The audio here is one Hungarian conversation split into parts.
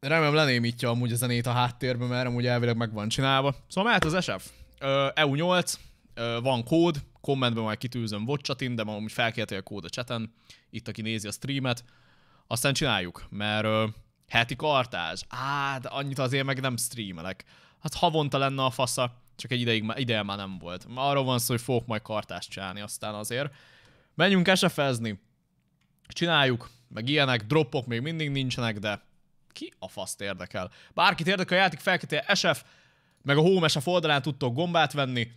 remélem lenémítja amúgy a zenét a háttérben, mert amúgy elvileg meg van csinálva. Szóval mehet az SF. EU8, van kód, kommentben majd kitűzöm vocsatin, de amúgy felkérte a kód a cseten, itt aki nézi a streamet, aztán csináljuk, mert uh, heti kartás, á, de annyit azért meg nem streamelek. Hát havonta lenne a fasza, csak egy ideig már, ideje már nem volt. Arról van szó, hogy fogok majd kartást csinálni aztán azért. Menjünk esefezni, csináljuk, meg ilyenek, dropok még mindig nincsenek, de ki a faszt érdekel? Bárkit érdekel a játék, a SF, meg a Home SF oldalán tudtok gombát venni,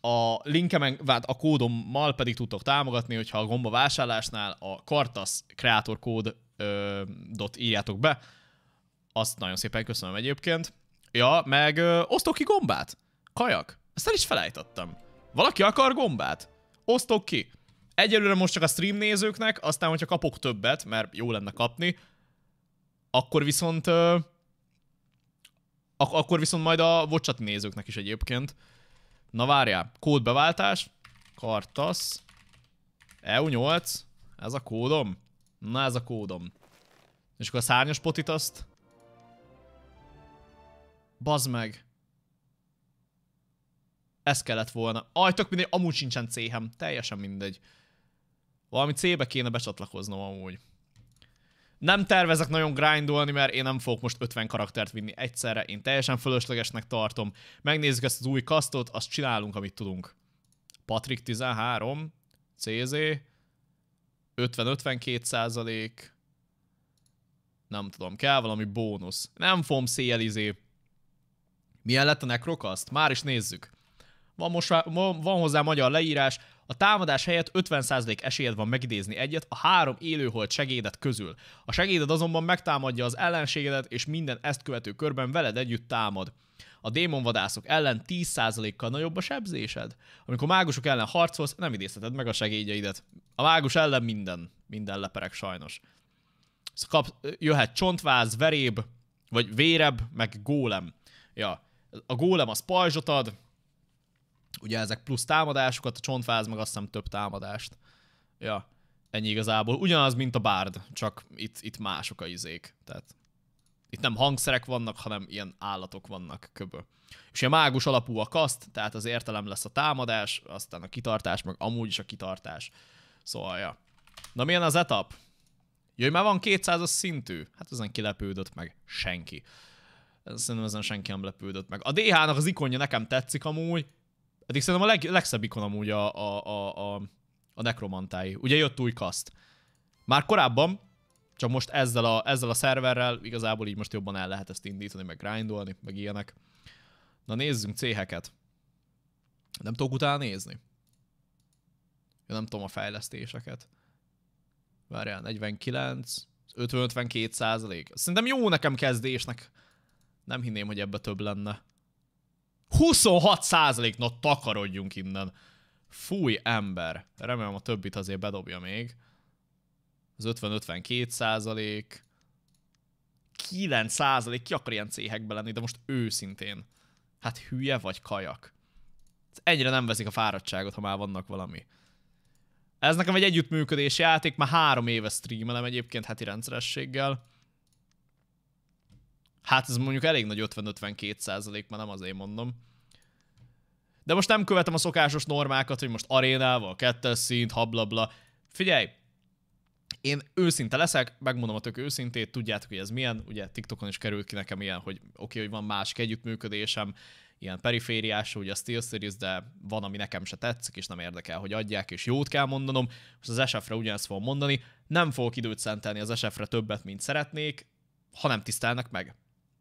a linkemen, hát a kódommal pedig tudtok támogatni, hogyha a gomba vásárlásnál a Kartas Creator kódot írjátok be. Azt nagyon szépen köszönöm egyébként. Ja, meg ö, osztok ki gombát. Kajak. Ezt el is felejtettem. Valaki akar gombát? Osztok ki. Egyelőre most csak a stream nézőknek, aztán hogyha kapok többet, mert jó lenne kapni, akkor viszont ak- akkor viszont majd a vocsati nézőknek is egyébként. Na várjál, kódbeváltás, Kartasz, EU8, ez a kódom? Na ez a kódom. És akkor a szárnyas potit azt... Bazd meg. Ez kellett volna. Aj, tök mindegy, amúgy sincsen céhem. Teljesen mindegy. Valami C-be kéne becsatlakoznom amúgy. Nem tervezek nagyon grindolni, mert én nem fogok most 50 karaktert vinni egyszerre, én teljesen fölöslegesnek tartom. Megnézzük ezt az új kasztot, azt csinálunk, amit tudunk. Patrick 13, CZ, 50-52 százalék, nem tudom, kell valami bónusz. Nem fogom széjelizé. Milyen lett a nekrokaszt? Már is nézzük. Van, most, van hozzá magyar leírás, a támadás helyett 50% esélyed van megidézni egyet a három élőhold segédet közül. A segéded azonban megtámadja az ellenségedet, és minden ezt követő körben veled együtt támad. A démonvadászok ellen 10%-kal nagyobb a sebzésed. Amikor mágusok ellen harcolsz, nem idézheted meg a segédjeidet. A mágus ellen minden. Minden leperek sajnos. Szóval kap, jöhet csontváz, veréb, vagy véreb, meg gólem. Ja, a gólem az pajzsot ad, Ugye ezek plusz támadásokat, a csontváz meg azt hiszem több támadást. Ja, ennyi igazából. Ugyanaz, mint a bárd, csak itt, itt mások a izék. Tehát itt nem hangszerek vannak, hanem ilyen állatok vannak köbö. És a mágus alapú a kaszt, tehát az értelem lesz a támadás, aztán a kitartás, meg amúgy is a kitartás. Szóval, ja. Na milyen az etap? Jöjj, már van 200-as szintű. Hát ezen kilepődött meg senki. Szerintem ezen senki nem lepődött meg. A DH-nak az ikonja nekem tetszik amúgy, Eddig szerintem a leg, legszebb ikon amúgy a, a, a, a, a nekromantái. Ugye jött új kaszt. Már korábban, csak most ezzel a, ezzel a szerverrel igazából így most jobban el lehet ezt indítani, meg grindolni, meg ilyenek. Na nézzünk céheket. Nem tudok utána nézni. Én nem tudom a fejlesztéseket. Várjál, 49, 50-52 százalék. Szerintem jó nekem kezdésnek. Nem hinném, hogy ebbe több lenne. 26%-not takarodjunk innen. Fúj ember. Remélem a többit azért bedobja még. Az 50-52 százalék. 9 százalék. Ki akar ilyen céhekbe lenni, de most őszintén. Hát hülye vagy kajak. Egyre nem veszik a fáradtságot, ha már vannak valami. Ez nekem egy együttműködés játék, már három éve streamelem egyébként heti rendszerességgel. Hát ez mondjuk elég nagy 50-52 százalék, már nem az én mondom. De most nem követem a szokásos normákat, hogy most arénával, kettes szint, hablabla. Figyelj, én őszinte leszek, megmondom a tök őszintét, tudjátok, hogy ez milyen, ugye TikTokon is került ki nekem ilyen, hogy oké, okay, hogy van más együttműködésem, ilyen perifériás, ugye a Steel Series, de van, ami nekem se tetszik, és nem érdekel, hogy adják, és jót kell mondanom. Most az SF-re ugyanezt fogom mondani, nem fogok időt szentelni az SF-re többet, mint szeretnék, ha nem tisztelnek meg.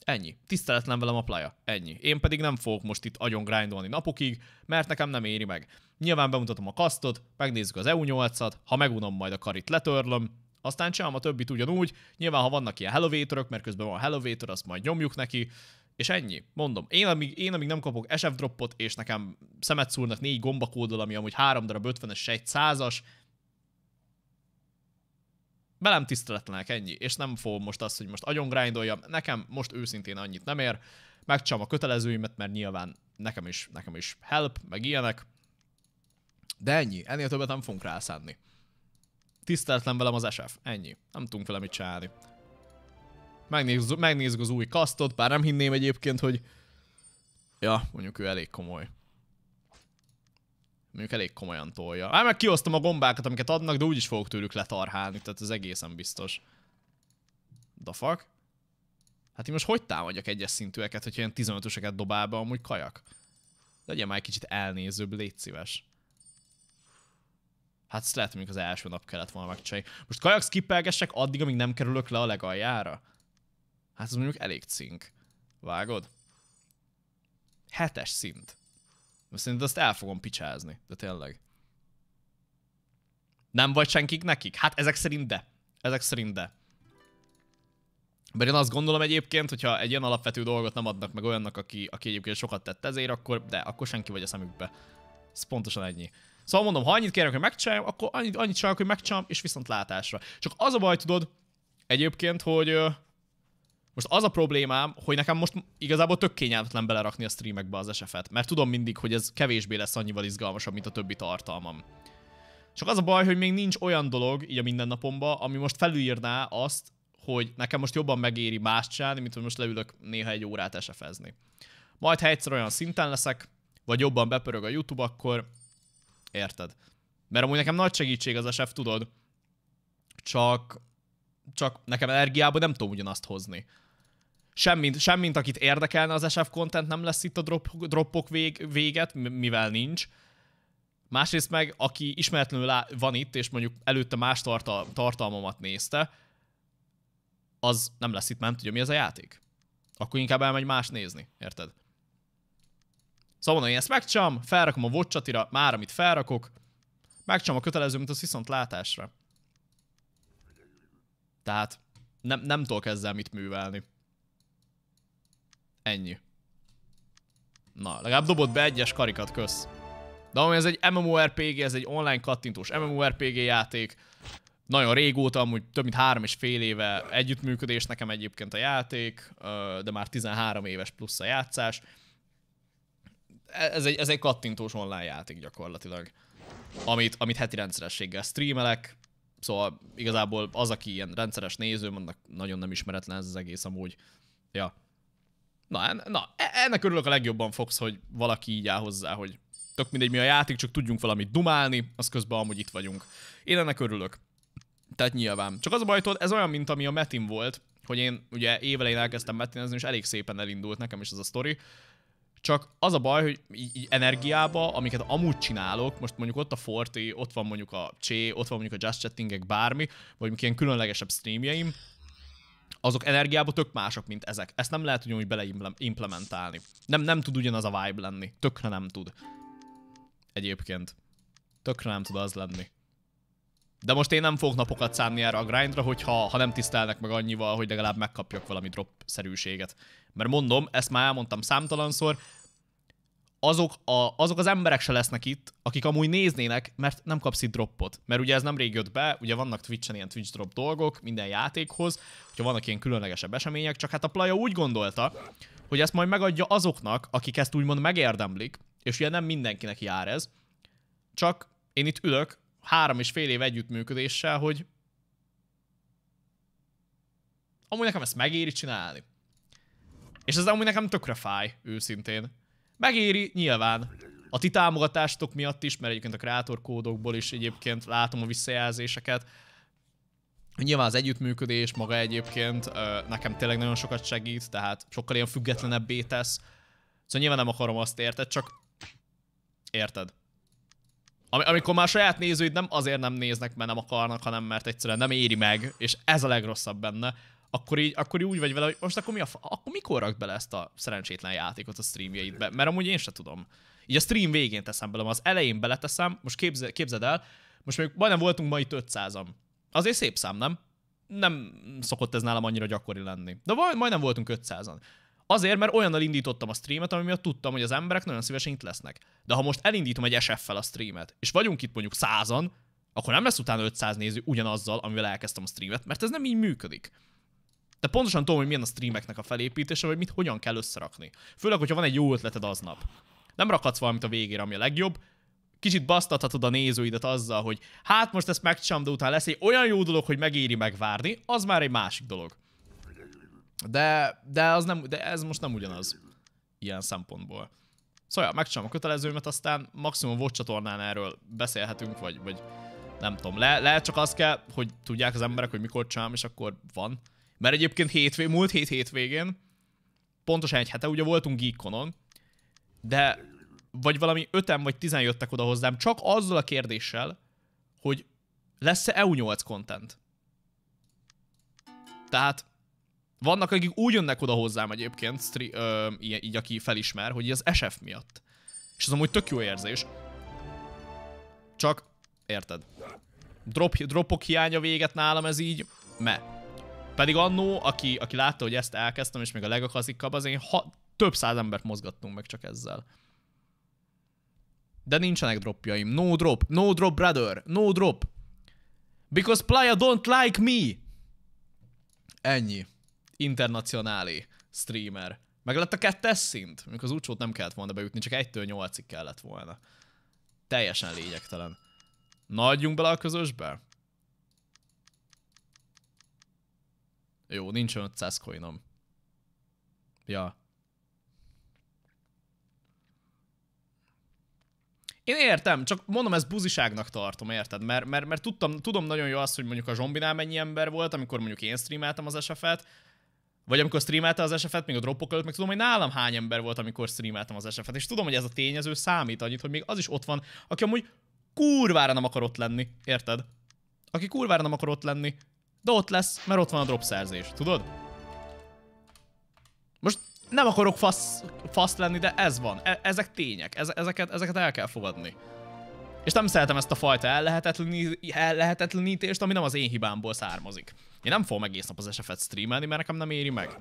Ennyi. Tiszteletlen velem a playa. Ennyi. Én pedig nem fogok most itt agyon grindolni napokig, mert nekem nem éri meg. Nyilván bemutatom a kasztot, megnézzük az EU8-at, ha megunom majd a karit letörlöm, aztán csinálom a többit ugyanúgy, nyilván ha vannak ilyen hellovatorok, mert közben van hellovator, azt majd nyomjuk neki, és ennyi. Mondom, én amíg, én amíg nem kapok SF dropot, és nekem szemet szúrnak négy gombakódol, ami amúgy három darab 50-es, egy százas, velem tiszteletlenek, ennyi. És nem fogom most azt, hogy most agyon grindoljam. Nekem most őszintén annyit nem ér. Megcsam a kötelezőimet, mert nyilván nekem is, nekem is help, meg ilyenek. De ennyi, ennél többet nem fogunk rászánni. Tiszteletlen velem az SF, ennyi. Nem tudunk vele mit csinálni. Megnézzük, megnézzük az új kasztot, bár nem hinném egyébként, hogy... Ja, mondjuk ő elég komoly. Mondjuk elég komolyan tolja. Á, meg kiosztom a gombákat, amiket adnak, de úgyis fogok tőlük letarhálni, tehát ez egészen biztos. The fuck? Hát én most hogy támadjak egyes szintűeket, hogyha ilyen 15-öseket dobál be amúgy kajak? Legyen már egy kicsit elnézőbb, légy szíves. Hát ezt lehet, az első nap kellett volna megcsinálni. Most kajak skippelgessek addig, amíg nem kerülök le a legaljára? Hát ez mondjuk elég cink. Vágod? Hetes szint. Szerintem azt el fogom picsázni, de tényleg. Nem vagy senkik nekik? Hát ezek szerint de. Ezek szerint de. Mert én azt gondolom egyébként, hogyha egy ilyen alapvető dolgot nem adnak meg olyannak, aki, aki egyébként sokat tett ezért, akkor de, akkor senki vagy a szemükbe. Ez pontosan ennyi. Szóval mondom, ha annyit kérek, hogy megcsináljam, akkor annyit, annyit csinálok, hogy megcsinálom, és viszont látásra. Csak az a baj, tudod, egyébként, hogy most az a problémám, hogy nekem most igazából tök kényelmetlen belerakni a streamekbe az SF-et, mert tudom mindig, hogy ez kevésbé lesz annyival izgalmasabb, mint a többi tartalmam. Csak az a baj, hogy még nincs olyan dolog így a mindennapomba, ami most felülírná azt, hogy nekem most jobban megéri más csinálni, mint hogy most leülök néha egy órát esefezni. Majd ha egyszer olyan szinten leszek, vagy jobban bepörög a YouTube, akkor érted. Mert amúgy nekem nagy segítség az SF, tudod. Csak, csak nekem energiában nem tudom ugyanazt hozni semmint, semmint akit érdekelne az SF content nem lesz itt a drop, dropok vég, véget, mivel nincs. Másrészt meg, aki ismeretlenül van itt, és mondjuk előtte más tartal, tartalmamat nézte, az nem lesz itt, nem tudja, mi ez a játék. Akkor inkább elmegy más nézni, érted? Szóval mondom, én ezt megcsam, felrakom a vocsatira, már amit felrakok, megcsam a kötelező, mint az viszont látásra. Tehát nem, nem tudok ezzel mit művelni. Ennyi. Na, legalább dobott be egyes karikat, kösz. De amúgy ez egy MMORPG, ez egy online kattintós MMORPG játék. Nagyon régóta, amúgy több mint három és fél éve együttműködés nekem egyébként a játék, de már 13 éves plusz a játszás. E-, ez egy, ez egy kattintós online játék gyakorlatilag, amit, amit heti rendszerességgel streamelek, szóval igazából az, aki ilyen rendszeres néző, annak nagyon nem ismeretlen ez az egész amúgy. Ja, Na, na, e-, ennek örülök a legjobban fogsz, hogy valaki így áll hozzá, hogy tök mindegy mi a játék, csak tudjunk valamit dumálni, az közben amúgy itt vagyunk. Én ennek örülök. Tehát nyilván. Csak az a bajtól, ez olyan, mint ami a Metin volt, hogy én ugye évelején elkezdtem metinezni, és elég szépen elindult nekem is ez a story. Csak az a baj, hogy így, így energiába, amiket amúgy csinálok, most mondjuk ott a Forti, ott van mondjuk a Csé, ott van mondjuk a Just Chattingek, bármi, vagy mondjuk ilyen különlegesebb streamjeim, azok energiába tök mások, mint ezek. Ezt nem lehet ugyanúgy beleimplementálni. Nem, nem tud ugyanaz a vibe lenni. Tökre nem tud. Egyébként. Tökre nem tud az lenni. De most én nem fogok napokat szánni erre a grindra, hogyha ha nem tisztelnek meg annyival, hogy legalább megkapjak valami drop-szerűséget. Mert mondom, ezt már elmondtam számtalanszor, azok, a, azok az emberek se lesznek itt, akik amúgy néznének, mert nem kapsz itt droppot. Mert ugye ez nem rég jött be, ugye vannak Twitch-en ilyen Twitch drop dolgok minden játékhoz, hogyha vannak ilyen különlegesebb események, csak hát a Playa úgy gondolta, hogy ezt majd megadja azoknak, akik ezt úgymond megérdemlik, és ugye nem mindenkinek jár ez, csak én itt ülök három és fél év együttműködéssel, hogy amúgy nekem ezt megéri csinálni. És ez amúgy nekem tökre fáj, őszintén. Megéri, nyilván. A ti támogatástok miatt is, mert egyébként a kreator kódokból is egyébként látom a visszajelzéseket. Nyilván az együttműködés maga egyébként nekem tényleg nagyon sokat segít, tehát sokkal ilyen függetlenebbé tesz. Szóval nyilván nem akarom azt érted, csak érted. Am amikor már saját nézőid nem azért nem néznek, mert nem akarnak, hanem mert egyszerűen nem éri meg, és ez a legrosszabb benne, akkor így, akkor így úgy vagy vele, hogy most akkor, mi a akkor mikor rakd bele ezt a szerencsétlen játékot a streamjeidbe? Mert amúgy én se tudom. Így a stream végén teszem bele, az elején beleteszem, most képze, képzeld el, most még majdnem voltunk ma itt 500-am. Azért szép szám, nem? Nem szokott ez nálam annyira gyakori lenni. De majdnem voltunk 500-an. Azért, mert olyannal indítottam a streamet, ami miatt tudtam, hogy az emberek nagyon szívesen itt lesznek. De ha most elindítom egy SF-fel a streamet, és vagyunk itt mondjuk 100-an, akkor nem lesz utána 500 néző ugyanazzal, amivel elkezdtem a streamet, mert ez nem így működik. De pontosan tudom, hogy milyen a streameknek a felépítése, vagy mit hogyan kell összerakni. Főleg, hogyha van egy jó ötleted aznap. Nem rakhatsz valamit a végére, ami a legjobb, kicsit basztathatod a nézőidet azzal, hogy hát most ezt megcsinálom, de utána lesz egy olyan jó dolog, hogy megéri megvárni, az már egy másik dolog. De, de, az nem, de ez most nem ugyanaz ilyen szempontból. Szóval ja, megcsinálom a kötelezőmet, aztán maximum volt csatornán erről beszélhetünk, vagy, vagy nem tudom. Le, le csak az kell, hogy tudják az emberek, hogy mikor csinálom, és akkor van. Mert egyébként hétvég, múlt hét hétvégén, pontosan egy hete, ugye voltunk Geekonon, de vagy valami öten vagy tizen jöttek oda hozzám, csak azzal a kérdéssel, hogy lesz-e EU8 content. Tehát vannak, akik úgy jönnek oda hozzám egyébként, stri, ö, így, így aki felismer, hogy az SF miatt. És ez amúgy tök jó érzés. Csak, érted. Drop, dropok hiánya véget nálam ez így, me. Pedig annó, aki, aki látta, hogy ezt elkezdtem, és még a legakaszikabb, az én ha, több száz embert mozgattunk meg csak ezzel. De nincsenek dropjaim. No drop. No drop, brother. No drop. Because Playa don't like me. Ennyi. Internacionáli streamer. Meg lett a kettes szint, amikor az úcsót nem kellett volna beütni, csak egytől nyolcig kellett volna. Teljesen lényegtelen. Na, adjunk bele a közösbe? Jó, nincs 500 coinom. Ja. Én értem, csak mondom, ezt buziságnak tartom, érted? Mert, mert, mert tudtam, tudom nagyon jó azt, hogy mondjuk a zombinál mennyi ember volt, amikor mondjuk én streameltem az SF-et, vagy amikor streamelte az SF-et, még a dropok előtt, meg tudom, hogy nálam hány ember volt, amikor streameltem az SF-et. És tudom, hogy ez a tényező számít annyit, hogy még az is ott van, aki amúgy kurvára nem akar ott lenni, érted? Aki kurvára nem akar ott lenni, de ott lesz, mert ott van a drop szerzés, tudod? Most nem akarok fasz, fasz lenni, de ez van. E ezek tények, E ezeket, ezeket el kell fogadni. És nem szeretem ezt a fajta ellehetetlenítést, ami nem az én hibámból származik. Én nem fogom egész nap az SF-et streamelni, mert nekem nem éri meg.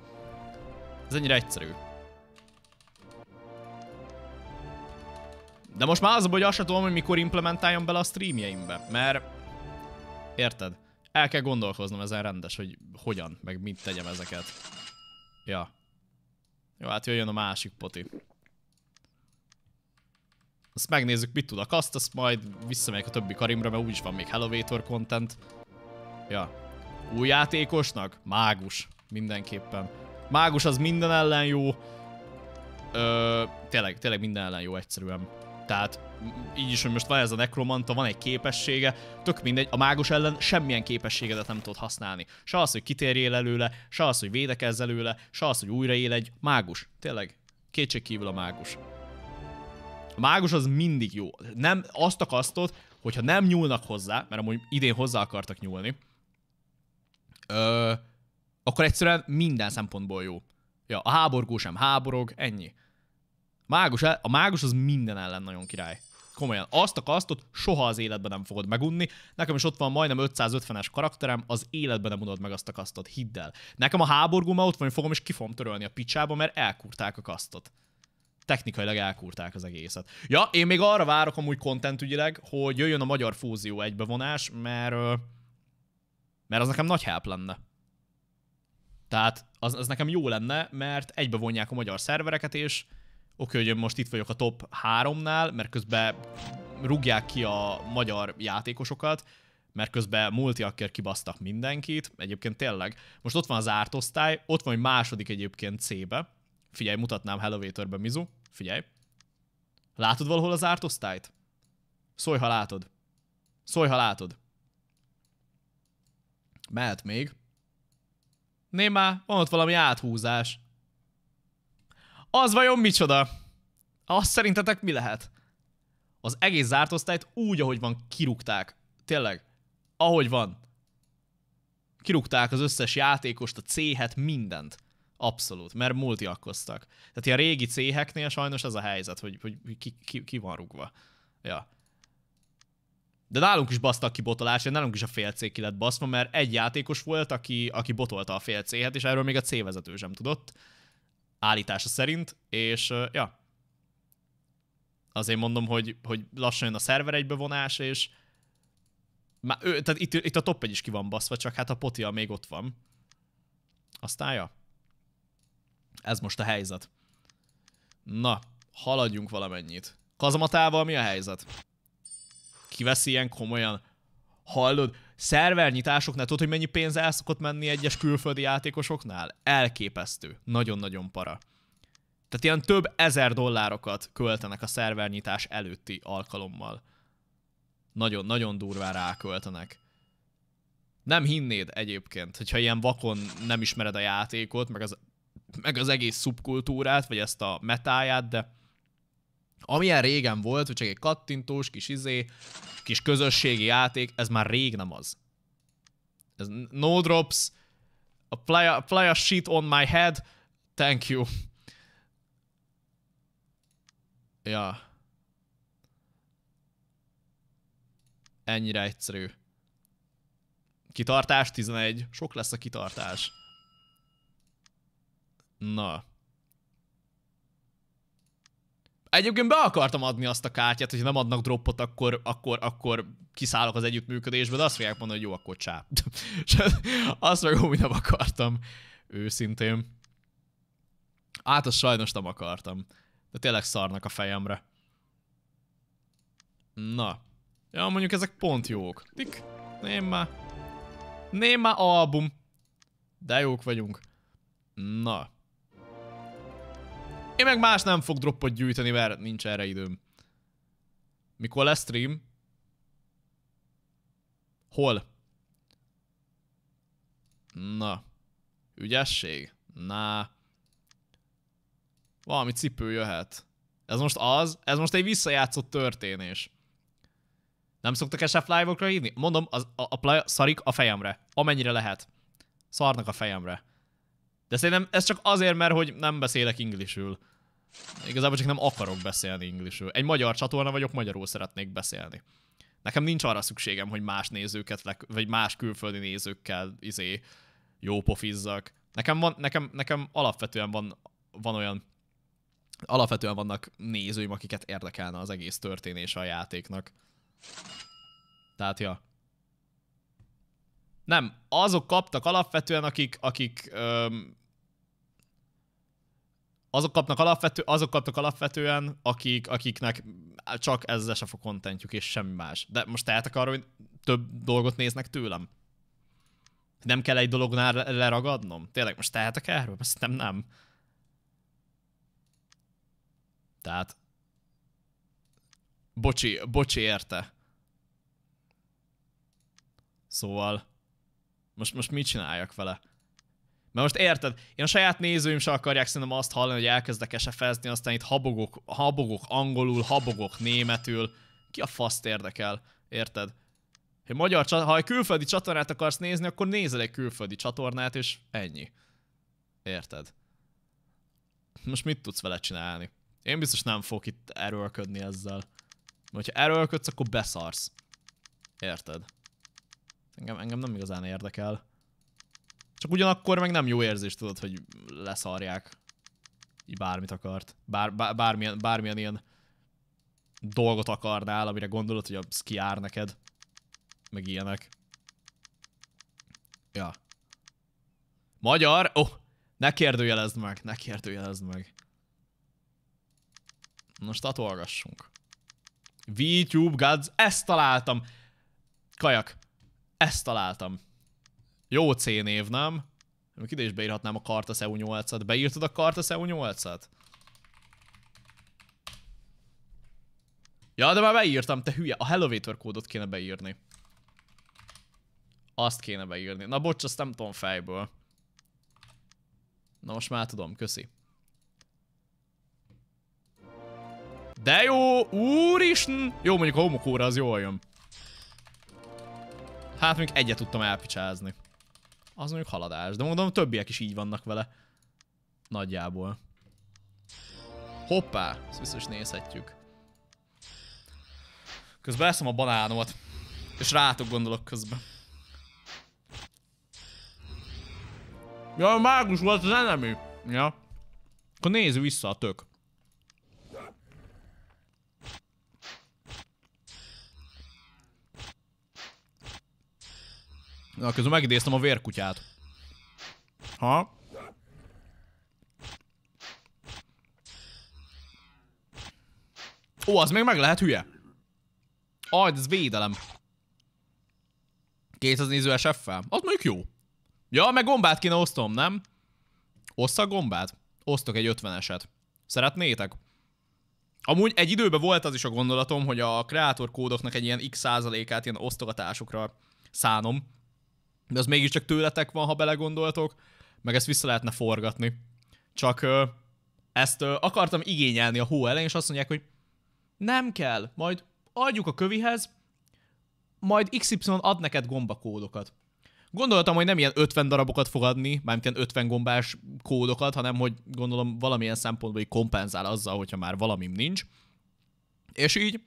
Ez ennyire egyszerű. De most már az, hogy azt sem tudom, hogy mikor implementáljam bele a streamjeimbe, mert... Érted? El kell gondolkoznom ezen rendes, hogy hogyan, meg mit tegyem ezeket. Ja. Jó, hát jöjjön a másik poti. Azt megnézzük, mit tud a kaszt, azt majd visszamegyek a többi karimra, mert úgyis van még Hellovator content. Ja. Új játékosnak? Mágus. Mindenképpen. Mágus az minden ellen jó. Ö, tényleg, tényleg minden ellen jó egyszerűen. Tehát így is, hogy most van ez a nekromanta, van egy képessége, tök mindegy, a mágus ellen semmilyen képességedet nem tudod használni. Se az, hogy kitérjél előle, se az, hogy védekezz előle, se az, hogy újraél egy mágus. Tényleg, kétségkívül a mágus. A mágus az mindig jó. Nem azt a kasztot, hogyha nem nyúlnak hozzá, mert amúgy idén hozzá akartak nyúlni, ö, akkor egyszerűen minden szempontból jó. Ja, a háborgó sem háborog, ennyi. Mágus, a mágus az minden ellen nagyon király komolyan, azt a kasztot soha az életben nem fogod megunni. Nekem is ott van majdnem 550-es karakterem, az életben nem unod meg azt a kasztot, hidd el. Nekem a ma ott van, fogom és ki fogom törölni a picsába, mert elkúrták a kasztot technikailag elkúrták az egészet. Ja, én még arra várok amúgy content hogy jöjjön a magyar fúzió egybevonás, mert, mert az nekem nagy help lenne. Tehát az, az nekem jó lenne, mert egybevonják a magyar szervereket, és oké, hogy én most itt vagyok a top 3-nál, mert közben rúgják ki a magyar játékosokat, mert közben multiakker kibasztak mindenkit, egyébként tényleg. Most ott van az árt osztály, ott van egy második egyébként C-be. Figyelj, mutatnám Hellovatorbe Mizu, figyelj. Látod valahol az árt osztályt? Szólj, ha látod. Szólj, ha látod. Mehet még. Némá, van ott valami áthúzás. Az vajon micsoda? Azt szerintetek mi lehet? Az egész zárt osztályt úgy, ahogy van, kirúgták. Tényleg. Ahogy van. Kirúgták az összes játékost, a céhet, mindent. Abszolút, mert multiakkoztak. Tehát a régi céheknél sajnos ez a helyzet, hogy, hogy ki, ki, ki van rúgva. Ja. De nálunk is basztak ki botolásért, nálunk is a félcé ki lett baszva, mert egy játékos volt, aki, aki botolta a fél félcéhet, és erről még a C vezető sem tudott állítása szerint, és ja, azért mondom, hogy, hogy lassan jön a szerver egybevonás, és már, ő, tehát itt, itt a top egy is ki van baszva, csak hát a potia még ott van. Aztán ja, ez most a helyzet. Na, haladjunk valamennyit. Kazamatával mi a helyzet? Kiveszi ilyen komolyan? Hallod? szervernyitásoknál, tudod, hogy mennyi pénz el szokott menni egyes külföldi játékosoknál? Elképesztő. Nagyon-nagyon para. Tehát ilyen több ezer dollárokat költenek a szervernyitás előtti alkalommal. Nagyon-nagyon durván ráköltenek. Nem hinnéd egyébként, hogyha ilyen vakon nem ismered a játékot, meg az, meg az egész szubkultúrát, vagy ezt a metáját, de Amilyen régen volt, hogy csak egy kattintós, kis izé, kis közösségi játék, ez már rég nem az. Ez no drops, play, a, play a shit on my head, thank you. Ja. Ennyire egyszerű. Kitartás 11. Sok lesz a kitartás. Na. Egyébként be akartam adni azt a kártyát, hogy nem adnak droppot, akkor, akkor, akkor kiszállok az együttműködésbe, de azt fogják mondani, hogy jó, akkor csá. azt meg úgy nem akartam, őszintén. Át azt sajnos nem akartam. De tényleg szarnak a fejemre. Na. Ja, mondjuk ezek pont jók. Tik. Néma. Néma album. De jók vagyunk. Na. Én meg más nem fog droppot gyűjteni, mert nincs erre időm. Mikor lesz stream? Hol? Na. Ügyesség? Na. Valami cipő jöhet. Ez most az? Ez most egy visszajátszott történés. Nem szoktak SF live-okra hívni? Mondom, az, a, a, a szarik a fejemre. Amennyire lehet. Szarnak a fejemre. De szerintem ez csak azért, mert hogy nem beszélek inglisül. Igazából csak nem akarok beszélni inglisül. Egy magyar csatorna vagyok, magyarul szeretnék beszélni. Nekem nincs arra szükségem, hogy más nézőket, vagy más külföldi nézőkkel izé jó pofizzak. Nekem, van, nekem, nekem alapvetően van, van olyan alapvetően vannak nézőim, akiket érdekelne az egész történése a játéknak. Tehát, ja. Nem, azok kaptak alapvetően, akik, akik öm, azok kapnak, alapvető, azok kapnak alapvetően, akik, akiknek csak ez az a kontentjük és semmi más. De most tehetek arra, hogy több dolgot néznek tőlem? Nem kell egy dolognál leragadnom? Tényleg most tehetek erről? nem, nem. Tehát... Bocsi, bocsi érte. Szóval... Most, most mit csináljak vele? Mert most érted, én a saját nézőim se akarják szerintem azt hallani, hogy elkezdek esefezni, aztán itt habogok, habogok angolul, habogok németül. Ki a faszt érdekel? Érted? Hogy magyar, ha egy külföldi csatornát akarsz nézni, akkor nézel egy külföldi csatornát, és ennyi. Érted? Most mit tudsz vele csinálni? Én biztos nem fogok itt erőlködni ezzel. mert ha erőlködsz, akkor beszarsz. Érted? Engem, engem nem igazán érdekel. Csak ugyanakkor meg nem jó érzés, tudod, hogy leszarják. Így bármit akart. Bár, bár, bármilyen, bármilyen ilyen dolgot akarnál, amire gondolod, hogy a ski jár neked. Meg ilyenek. Ja. Magyar? oh, ne kérdőjelezd meg, ne kérdőjelezd meg. Most tatolgassunk. VTube Gods, ezt találtam! Kajak, ezt találtam. Jó C-név, nem? Még ide is beírhatnám a Kartas EU8-at. Beírtad a Kartas EU8-at? Ja, de már beírtam, te hülye. A Hellovator kódot kéne beírni. Azt kéne beírni. Na bocs, azt nem tudom fejből. Na most már tudom, köszi. De jó, úristen! Jó, mondjuk a homokóra az jól jön. Hát még egyet tudtam elpicsázni az mondjuk haladás. De mondom, többiek is így vannak vele. Nagyjából. Hoppá! Ezt biztos nézhetjük. Közben eszem a banánomat. És rátok gondolok közben. Ja, mágus volt az enemy. Ja. Akkor nézz vissza a tök. Na, közben megidéztem a vérkutyát. Ha? Ó, az még meg lehet hülye. Aj, ez védelem. 200 néző SF-fel. Az mondjuk jó. Ja, meg gombát kéne osztom, nem? Osszak gombát? Osztok egy 50-eset. Szeretnétek? Amúgy egy időben volt az is a gondolatom, hogy a kreator kódoknak egy ilyen x százalékát ilyen osztogatásokra szánom de az mégiscsak tőletek van, ha belegondoltok, meg ezt vissza lehetne forgatni. Csak ö, ezt ö, akartam igényelni a hó elején, és azt mondják, hogy nem kell, majd adjuk a kövihez, majd XY ad neked gombakódokat. Gondoltam, hogy nem ilyen 50 darabokat fog adni, mármint ilyen 50 gombás kódokat, hanem hogy gondolom valamilyen szempontból így kompenzál azzal, hogyha már valamim nincs. És így,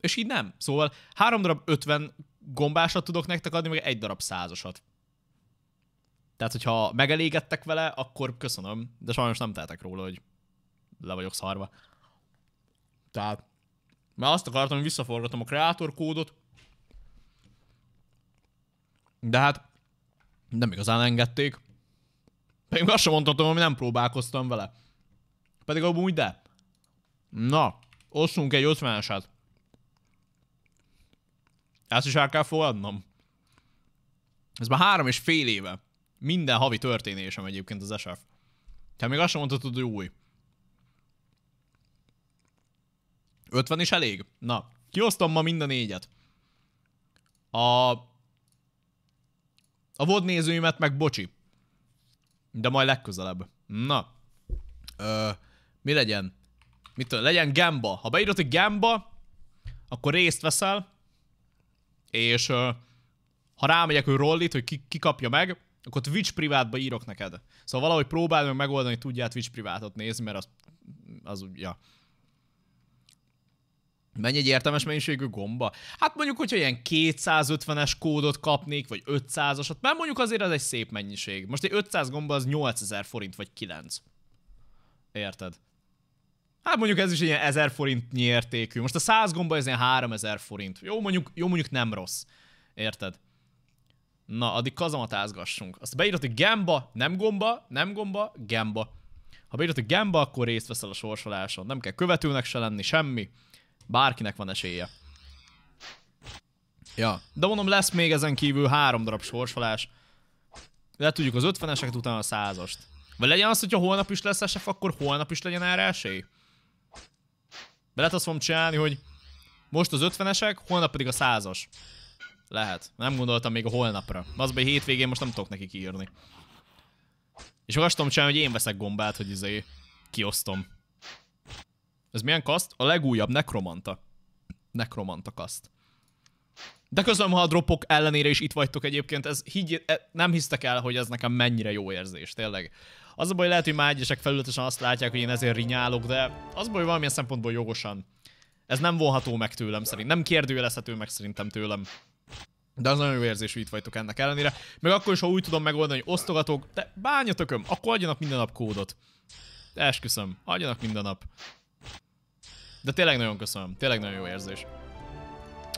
és így nem. Szóval három darab 50 gombásat tudok nektek adni, meg egy darab százasat. Tehát, hogyha megelégedtek vele, akkor köszönöm, de sajnos nem tehetek róla, hogy le vagyok szarva. Tehát, mert azt akartam, hogy visszaforgatom a kreátor kódot, de hát nem igazán engedték. Pedig azt sem mondhatom, hogy nem próbálkoztam vele. Pedig abban úgy de. Na, osszunk egy 50-eset. Ezt is el kell fogadnom. Ez már három és fél éve. Minden havi történésem egyébként az SF. Te még azt sem mondtad, hogy új. 50 is elég? Na, kiosztom ma mind a négyet. A... A VOD nézőimet meg bocsi. De majd legközelebb. Na. Ö, mi legyen? Mit tudom, legyen gamba. Ha beírod, hogy gamba, akkor részt veszel, és ha rámegyek, hogy rollit, hogy ki, ki kapja meg, akkor Twitch privátba írok neked. Szóval valahogy próbáld meg megoldani, tudjál Twitch privátot nézni, mert az, az ja. Mennyi egy értelmes mennyiségű gomba? Hát mondjuk, hogyha ilyen 250-es kódot kapnék, vagy 500-asat, mert mondjuk azért az egy szép mennyiség. Most egy 500 gomba az 8000 forint, vagy 9. Érted? Hát mondjuk ez is ilyen 1000 forint értékű. Most a 100 gomba ez ilyen 3000 forint. Jó mondjuk, jó mondjuk nem rossz. Érted? Na, addig kazamatázgassunk. Azt beírod, hogy gemba, nem gomba, nem gomba, gemba. Ha beírod, hogy gemba, akkor részt veszel a sorsoláson. Nem kell követőnek se lenni, semmi. Bárkinek van esélye. Ja, de mondom lesz még ezen kívül három darab sorsolás. Le tudjuk az 50-eseket, utána a százast. Vagy legyen az, hogyha holnap is lesz SF, akkor holnap is legyen erre esély. De lehet azt fogom csinálni, hogy most az 50-esek, holnap pedig a 100 Lehet. Nem gondoltam még a holnapra. Az be hétvégén most nem tudok neki kiírni. És meg azt tudom csinálni, hogy én veszek gombát, hogy izé kiosztom. Ez milyen kaszt? A legújabb nekromanta. Nekromanta kaszt. De közben, ha a dropok ellenére is itt vagytok egyébként, ez higgy, e- nem hisztek el, hogy ez nekem mennyire jó érzés, tényleg. Az a baj, lehet, hogy már egyesek felületesen azt látják, hogy én ezért rinyálok, de az a baj, valamilyen szempontból jogosan. Ez nem vonható meg tőlem szerint, nem kérdőjelezhető meg szerintem tőlem. De az nagyon jó érzés, hogy itt vagytok ennek ellenére. Meg akkor is, ha úgy tudom megoldani, hogy osztogatok, de bányatököm, akkor adjanak minden nap kódot. De esküszöm, adjanak minden nap. De tényleg nagyon köszönöm, tényleg nagyon jó érzés.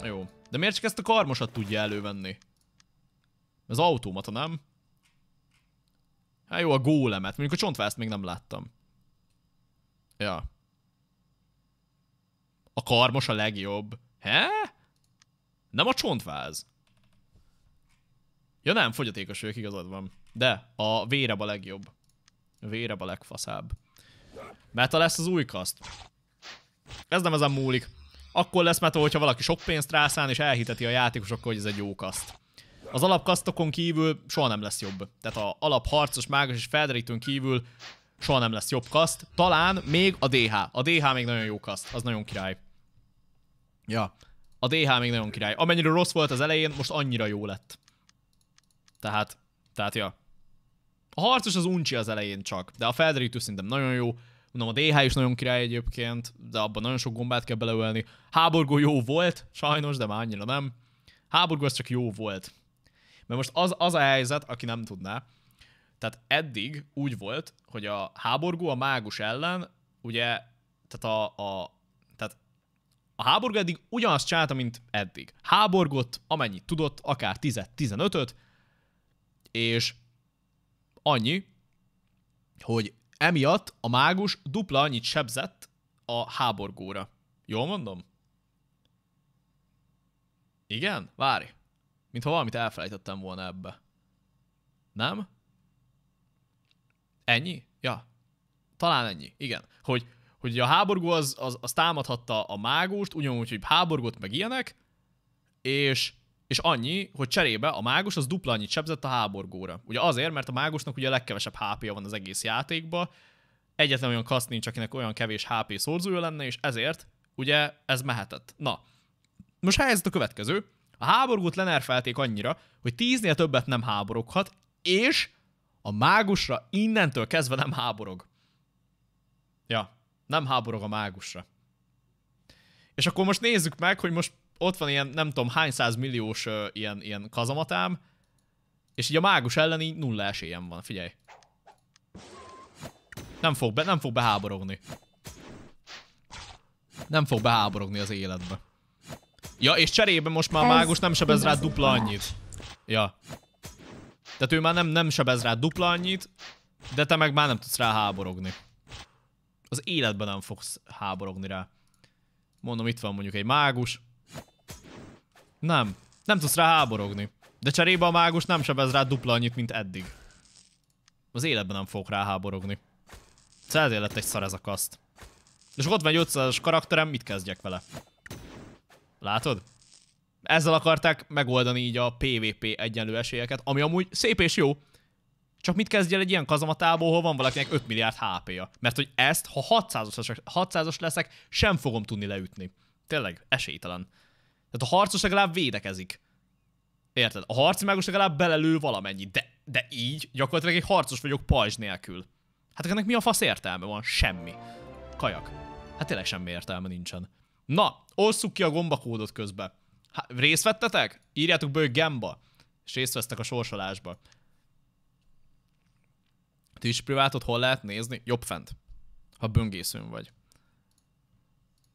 Jó. De miért csak ezt a karmosat tudja elővenni? Ez automata, nem? Hát jó, a gólemet. Mondjuk a csontvászt még nem láttam. Ja. A karmos a legjobb. He? Nem a csontváz. Ja nem, fogyatékos vagyok, igazad van. De a véreb a legjobb. A véreb a legfaszább. Meta lesz az új kaszt. Ez nem ezen múlik. Akkor lesz meta, hogyha valaki sok pénzt rászán és elhiteti a játékosokkal, hogy ez egy jó kaszt. Az alapkasztokon kívül soha nem lesz jobb. Tehát a alapharcos, mágos és felderítőn kívül soha nem lesz jobb kaszt. Talán még a DH. A DH még nagyon jó kaszt, az nagyon király. Ja. A DH még nagyon király. Amennyire rossz volt az elején, most annyira jó lett. Tehát, tehát ja. A harcos az uncsi az elején csak, de a felderítő szerintem nagyon jó. Mondom, a DH is nagyon király egyébként, de abban nagyon sok gombát kell beleölni. Háborgó jó volt, sajnos, de már annyira nem. Háborgó az csak jó volt. Mert most az, az a helyzet, aki nem tudná, tehát eddig úgy volt, hogy a háború a mágus ellen, ugye, tehát a, a tehát a háború eddig ugyanazt csinálta, mint eddig. Háborgott, amennyit tudott, akár 10-15-öt, és annyi, hogy emiatt a mágus dupla annyit sebzett a háborgóra. Jól mondom? Igen? Várj. Mintha valamit elfelejtettem volna ebbe. Nem? Ennyi? Ja. Talán ennyi. Igen. Hogy, hogy a háborgó az, az, az támadhatta a mágust, ugyanúgy, hogy háborgót meg ilyenek, és, és annyi, hogy cserébe a mágus az dupla annyit sebzett a háborgóra. Ugye azért, mert a mágusnak ugye a legkevesebb hp van az egész játékba, egyetlen olyan kaszt nincs, akinek olyan kevés HP szorzója lenne, és ezért ugye ez mehetett. Na, most helyezett a következő. A háborút lenerfelték annyira, hogy tíznél többet nem háboroghat, és a mágusra innentől kezdve nem háborog. Ja, nem háborog a mágusra. És akkor most nézzük meg, hogy most ott van ilyen nem tudom hány százmilliós uh, ilyen, ilyen kazamatám, és így a mágus elleni nulla esélyem van, figyelj. Nem fog, be, nem fog beháborogni. Nem fog beháborogni az életbe. Ja, és cserébe most már a mágus nem sebez rá dupla annyit. Ja. Tehát ő már nem, nem sebez rá dupla annyit, de te meg már nem tudsz rá háborogni. Az életben nem fogsz háborogni rá. Mondom, itt van mondjuk egy mágus. Nem. Nem tudsz rá háborogni. De cserébe a mágus nem sebez rá dupla annyit, mint eddig. Az életben nem fogok rá háborogni. Szóval lett egy szar ez a kaszt. És ott van egy 500-as karakterem, mit kezdjek vele? Látod? Ezzel akarták megoldani így a PvP egyenlő esélyeket, ami amúgy szép és jó. Csak mit kezdjél egy ilyen kazamatából, hol van valakinek 5 milliárd HP-ja? Mert hogy ezt, ha 600-os, 600 leszek, sem fogom tudni leütni. Tényleg, esélytelen. Tehát a harcos legalább védekezik. Érted? A harci mágus legalább belelő valamennyit, de, de így gyakorlatilag egy harcos vagyok pajzs nélkül. Hát ennek mi a fasz értelme van? Semmi. Kajak. Hát tényleg semmi értelme nincsen. Na, osszuk ki a gombakódot közben. Há, részt vettetek? Írjátok be, hogy gemba. És részt vesztek a sorsolásba. Twitch privátot hol lehet nézni? Jobb fent. Ha böngészőn vagy.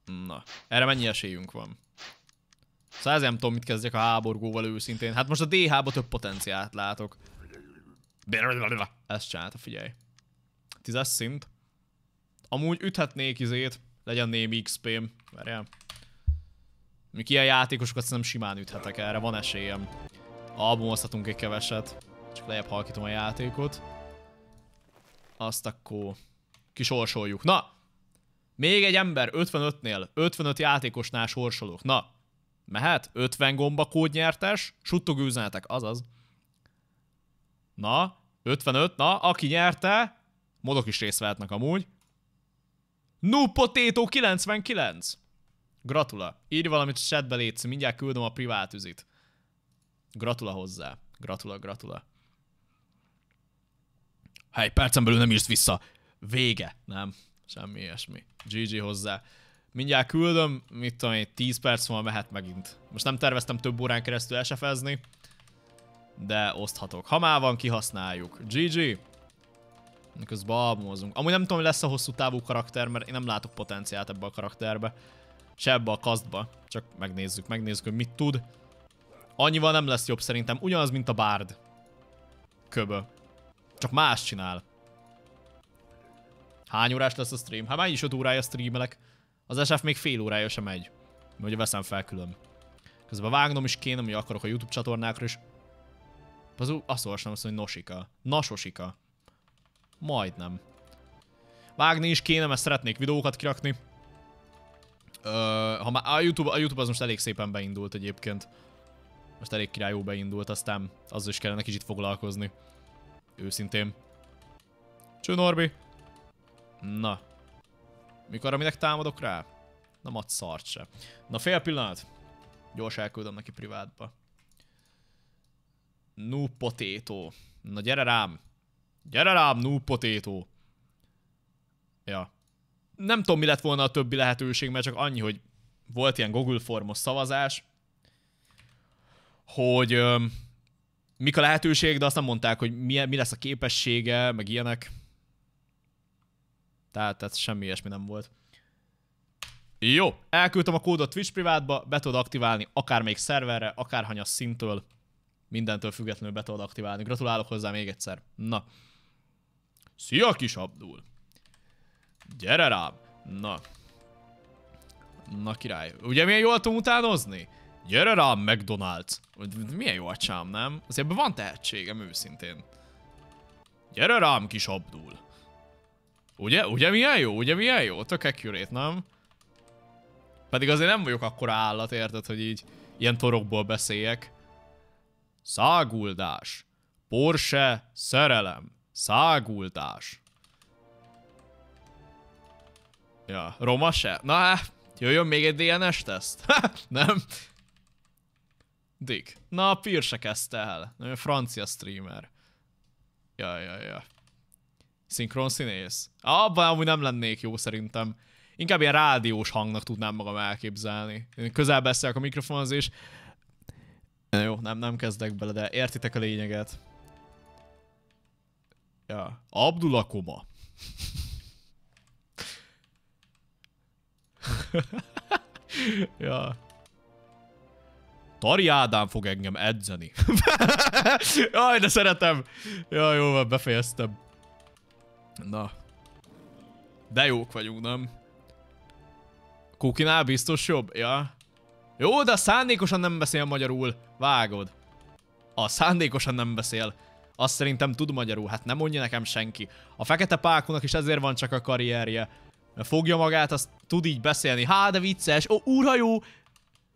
Na, erre mennyi esélyünk van? Szóval nem tudom, mit kezdjek a háborgóval őszintén. Hát most a DH-ba több potenciált látok. Ezt csinálta, figyelj. Tízes szint. Amúgy üthetnék izét. Legyen némi XP-m. Várjál. Mik ilyen játékosokat szerintem simán üthetek erre, van esélyem. Albumozhatunk egy keveset. Csak lejjebb halkítom a játékot. Azt akkor kisorsoljuk. Na! Még egy ember 55-nél, 55 játékosnál sorsolok. Na, mehet? 50 gomba kódnyertes, suttog üzenetek, azaz. Na, 55, na, aki nyerte, modok is részt vehetnek amúgy. Nu Potato 99. Gratula. Írj valamit a chatbe létsz, mindjárt küldöm a privát üzit. Gratula hozzá. Gratula, gratula. Ha egy percen belül nem írsz vissza. Vége. Nem, semmi ilyesmi. GG hozzá. Mindjárt küldöm, mit tudom én, 10 perc múlva mehet megint. Most nem terveztem több órán keresztül esefezni, de oszthatok. Ha már van, kihasználjuk. GG! miközben almozunk. Amúgy nem tudom, hogy lesz a hosszú távú karakter, mert én nem látok potenciált ebbe a karakterbe. Se ebbe a kasztba. Csak megnézzük, megnézzük, hogy mit tud. Annyival nem lesz jobb szerintem. Ugyanaz, mint a bárd. Köbö. Csak más csinál. Hány órás lesz a stream? Hát már is 5 órája streamelek. Az SF még fél órája sem megy. Mert ugye veszem fel külön. Közben vágnom is kéne, hogy akarok a YouTube csatornákra is. azt olvastam azt, hogy Nosika. Nasosika. Majdnem. Vágni is kéne, mert szeretnék videókat kirakni. Ö, ha már a YouTube, a YouTube az most elég szépen beindult egyébként. Most elég királyó beindult, aztán azzal is kellene kicsit foglalkozni. Őszintén. Cső Norbi! Na. Mikor aminek támadok rá? Na mat szart se. Na fél pillanat. Gyors elküldöm neki privátba. Nu potétó. Na gyere rám. Gyere rám, núpotétó! Ja. Nem tudom, mi lett volna a többi lehetőség, mert csak annyi, hogy volt ilyen Google formos szavazás, hogy ö, mik a lehetőség, de azt nem mondták, hogy mi, mi lesz a képessége, meg ilyenek. Tehát, tehát semmi ilyesmi nem volt. Jó, elküldtem a kódot Twitch privátba, be tudod aktiválni akármelyik szerverre, akárhanyas szintől, mindentől függetlenül be tudod aktiválni. Gratulálok hozzá még egyszer. Na, Szia, kis Abdul! Gyere rám! Na. Na király. Ugye milyen jól tudom utánozni? Gyere rám, McDonald's! Milyen jó acsám, nem? Azért van tehetségem, őszintén. Gyere rám, kis Abdul! Ugye? Ugye milyen jó? Ugye milyen jó? Tök accurate, nem? Pedig azért nem vagyok akkora állat, érted, hogy így ilyen torokból beszéljek. Száguldás. Porsche szerelem. Száguldás. Ja, roma se? Na hát, jöjjön még egy DNS teszt? Hát, nem. Dick. Na, a Pír se kezdte el. Ő francia streamer. Ja, ja, ja. Szinkron színész. Abban amúgy nem lennék jó szerintem. Inkább ilyen rádiós hangnak tudnám magam elképzelni. Én közel beszélek a mikrofonhoz és... Jó, nem, nem kezdek bele, de értitek a lényeget. Ja. Koma. ja. Tari Ádám fog engem edzeni. Jaj, de szeretem. Jaj, jó van, befejeztem. Na. De jók vagyunk, nem? Kukinál biztos jobb? Ja. Jó, de szándékosan nem beszél magyarul. Vágod. A szándékosan nem beszél azt szerintem tud magyarul, hát nem mondja nekem senki. A fekete pákunak is ezért van csak a karrierje. Fogja magát, azt tud így beszélni. Há, de vicces, ó, úrhajó,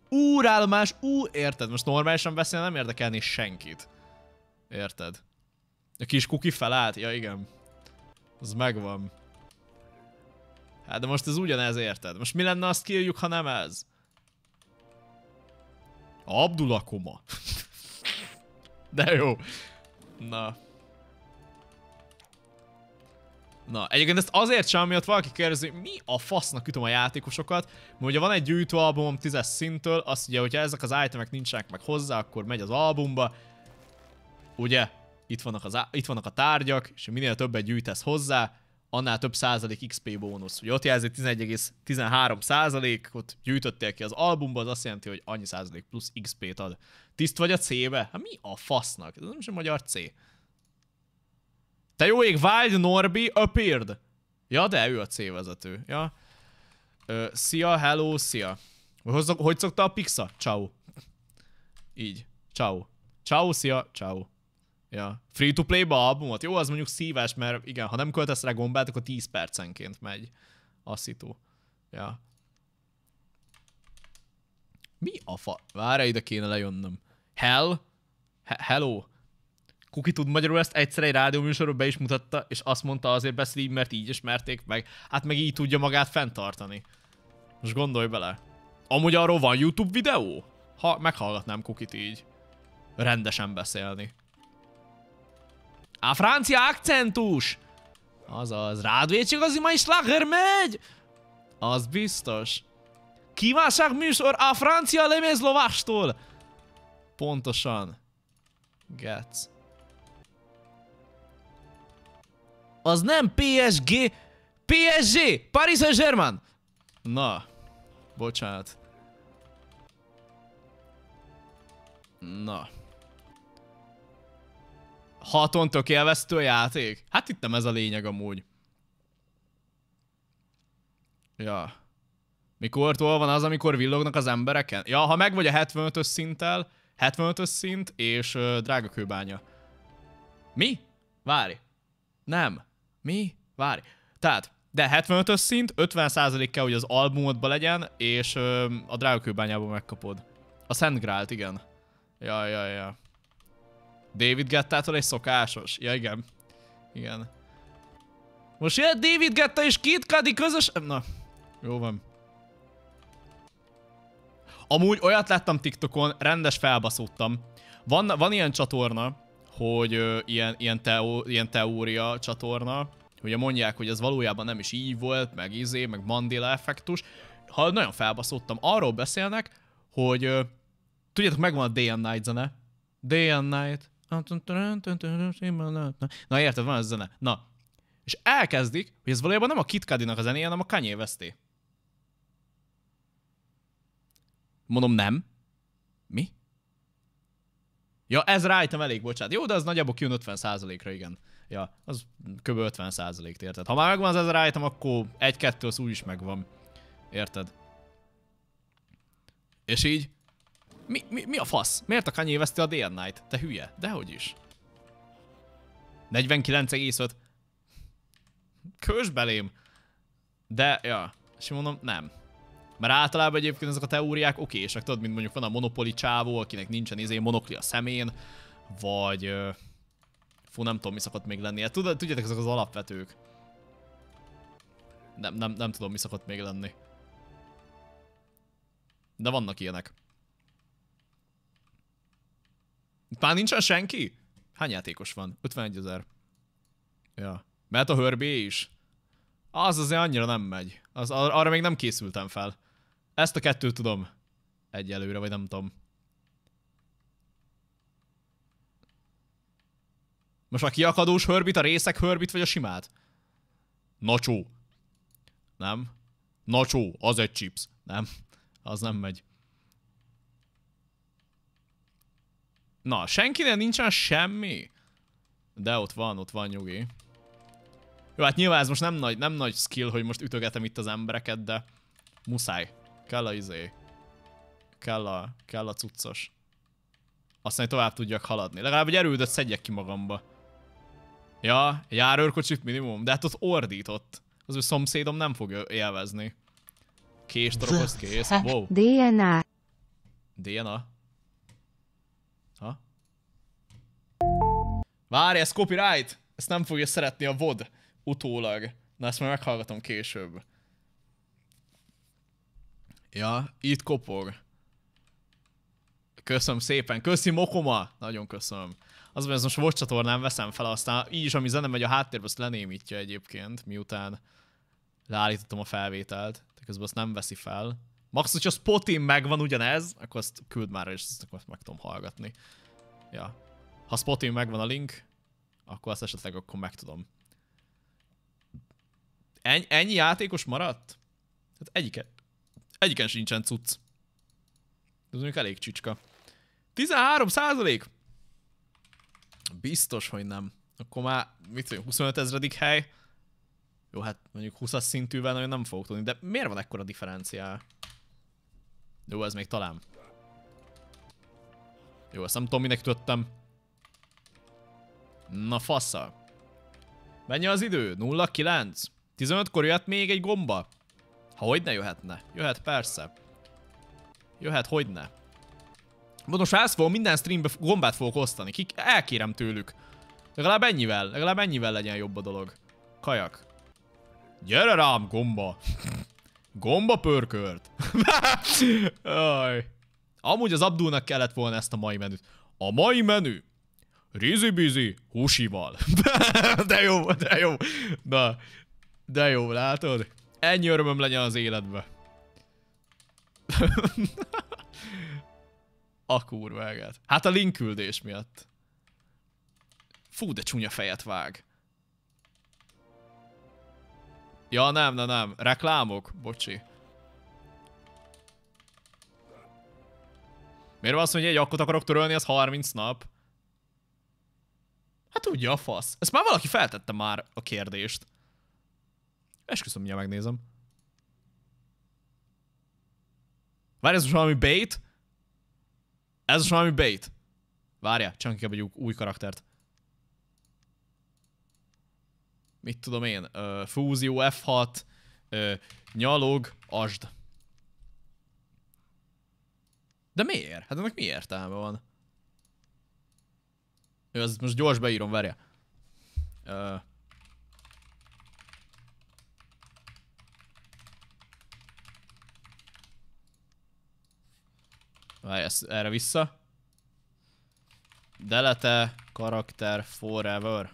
úrállomás, ú, érted? Most normálisan beszélni nem érdekelni senkit. Érted? A kis kuki felállt? Ja, igen. Az megvan. Hát de most ez ugyanez, érted? Most mi lenne, azt kiírjuk, ha nem ez? Abdulakoma. de jó. Na. Na, egyébként ezt azért sem, miatt valaki kérdezi, mi a fasznak ütöm a játékosokat, mert ugye van egy gyűjtőalbumom 10-es szintől, azt ugye, hogyha ezek az itemek nincsenek meg hozzá, akkor megy az albumba, ugye, itt vannak, az, itt vannak a tárgyak, és minél többet gyűjtesz hozzá, annál több százalék XP bónusz. Ugye ott jelzi 11,13 százalékot gyűjtöttél ki az albumba, az azt jelenti, hogy annyi százalék plusz XP-t ad. Tiszt vagy a C-be? Hát mi a fasznak? Ez nem sem magyar C. Te jó ég, Wild Norbi appeared. Ja, de ő a C vezető. Ja. Ö, szia, hello, szia. Hogy, hogy szokta a pixa? Ciao. Így. Ciao. Ciao, szia, ciao. Ja. Free to play-ba albumot? Jó, az mondjuk szívás, mert igen, ha nem költesz rá gombát, akkor 10 percenként megy. Asszító. Ja. Mi a fa... Várj, ide kéne lejönnöm. Hell? He- hello? Kuki tud magyarul ezt egyszer egy rádióműsorban be is mutatta, és azt mondta azért beszélni, így, mert így ismerték meg. Hát meg így tudja magát fenntartani. Most gondolj bele. Amúgy arról van YouTube videó? Ha meghallgatnám Kukit így. Rendesen beszélni. A francia akcentus! Azaz, Rádvécs igazi is slager megy! Az biztos. Kívánság műsor a francia lemezlovástól! Pontosan. Gác. Az nem PSG, PSG, Paris Saint-Germain. Na, bocsánat. Na. Haton tök élveztő játék? Hát itt nem ez a lényeg amúgy. Ja. Mikor van az, amikor villognak az embereken? Ja, ha meg vagy a 75-ös szinttel, 75-ös szint és uh, drága kőbánya. Mi? Várj. Nem. Mi? Várj. Tehát, de 75-ös szint, 50% kell, hogy az albumodban legyen, és uh, a drága kőbányában megkapod. A Szent Grált, igen. Ja, ja, ja. David Gettától egy szokásos. Ja, igen. Igen. Most jött David Getta és Kid Cudi közös... Na, jó van. Amúgy olyat láttam TikTokon, rendes felbaszódtam. Van, van ilyen csatorna, hogy ö, ilyen, ilyen, teó, ilyen teória csatorna, hogy mondják, hogy ez valójában nem is így volt, meg izé, meg Mandela effektus. Ha nagyon felbaszódtam, arról beszélnek, hogy ö, tudjátok, megvan a Day and Night zene. Day and Night. Na érted, van ez a zene. Na. És elkezdik, hogy ez valójában nem a Kit cudi a zenéje, hanem a Kanye Westé. Mondom, nem. Mi? Ja, ez rájtem elég, bocsánat. Jó, de az nagyjából kijön 50%-ra, igen. Ja, az kb. 50%-t, érted? Ha már megvan az ezer item, akkor egy-kettő az úgyis megvan. Érted? És így? Mi, mi, mi a fasz? Miért a Kanye veszti a DN Knight? Te hülye, dehogy is. 49,5. Kös belém. De, ja. És mondom, nem. Mert általában egyébként ezek a teóriák okések, tudod, mint mondjuk van a monopoli csávó, akinek nincsen izé monokli a szemén, vagy... Fú, nem tudom, mi szokott még lenni. Hát, tudjátok, ezek az alapvetők. Nem, nem, nem tudom, mi szokott még lenni. De vannak ilyenek. Itt már nincsen senki? Hány játékos van? 51 ezer. Ja. Mert a hörbé is. Az azért annyira nem megy. Az, ar arra még nem készültem fel. Ezt a kettőt tudom. Egyelőre, vagy nem tudom. Most a kiakadós hörbit, a részek hörbit, vagy a simát? Nacsó. Nem. Nacsó, az egy chips. Nem. Az nem megy. Na, senkinek nincsen semmi? De ott van, ott van nyugi. Jó, hát nyilván ez most nem nagy, nem nagy skill, hogy most ütögetem itt az embereket, de muszáj kell a izé, kell a, kell a cuccos. Aztán hogy tovább tudjak haladni. Legalább egy erődöt szedjek ki magamba. Ja, járőrkocsit minimum, de hát ott ordított. Az ő szomszédom nem fogja élvezni. Kés torokhoz kész. Wow. DNA. DNA. Ha? Várj, ez copyright! Ezt nem fogja szeretni a VOD utólag. Na ezt majd meghallgatom később. Ja, itt kopog. Köszönöm szépen, köszi Mokoma! Nagyon köszönöm. Az, hogy ez most volt csatornán veszem fel, aztán így is, ami zene megy a háttérbe, azt lenémítja egyébként, miután leállítottam a felvételt, de közben azt nem veszi fel. Max, hogyha Spotin megvan ugyanez, akkor azt küld már, és azt meg tudom hallgatni. Ja. Ha Spotin megvan a link, akkor azt esetleg akkor meg tudom. Ennyi, ennyi játékos maradt? Hát egyiket, Egyiken sincsen cucc. Ez mondjuk elég csicska. 13 százalék? Biztos, hogy nem. Akkor már, mit tudom, 25 ezredik hely. Jó, hát mondjuk 20-as szintűvel nagyon nem fogok tudni, de miért van ekkora differenciál? Jó, ez még talán. Jó, ezt nem tudom, minek tudtam. Na fassa. Mennyi az idő? 0-9? 15-kor jött még egy gomba? Ha hogy ne jöhetne? Jöhet persze. Jöhet, hogy ne. Most ezt fogom, minden streambe gombát fogok osztani. Kik elkérem tőlük. Legalább ennyivel, legalább ennyivel legyen jobb a dolog. Kajak. Gyere rám, gomba! Gomba pörkölt. Amúgy az Abdulnak kellett volna ezt a mai menüt. A mai menü. Rizibizi húsival. de jó, de jó. Na, de jó, látod? Ennyi örömöm legyen az életbe. a kurvágát. Hát a link küldés miatt. Fú, de csúnya fejet vág. Ja, nem, nem, nem. Reklámok? Bocsi. Miért van azt hogy egy akkot akarok törölni, az 30 nap? Hát tudja a fasz. Ezt már valaki feltette már a kérdést. Esküszöm, mindjárt megnézem. Várj, ez most valami bait? Ez most valami bait. Várja, csak inkább egy új karaktert. Mit tudom én? Ö, fúzió F6, ö, nyalog, asd. De miért? Hát ennek mi értelme van? Jó, ezt most gyors beírom, várja. Várj, ezt erre vissza. Delete karakter forever.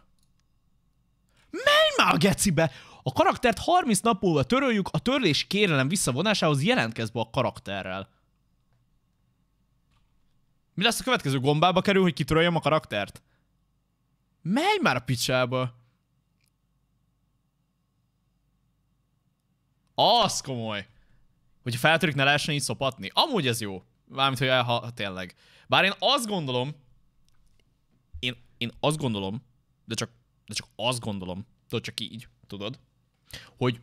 Menj már a gecibe! A karaktert 30 nap múlva töröljük, a törlés kérelem visszavonásához jelentkezz be a karakterrel. Mi lesz a következő gombába kerül, hogy kitöröljem a karaktert? Menj már a picsába! Az komoly! Hogyha feltörik, ne lehessen így szopatni. Amúgy ez jó. Mármint, hogy ha tényleg. Bár én azt gondolom, én, én azt gondolom, de csak, de csak azt gondolom, tudod, csak így, tudod, hogy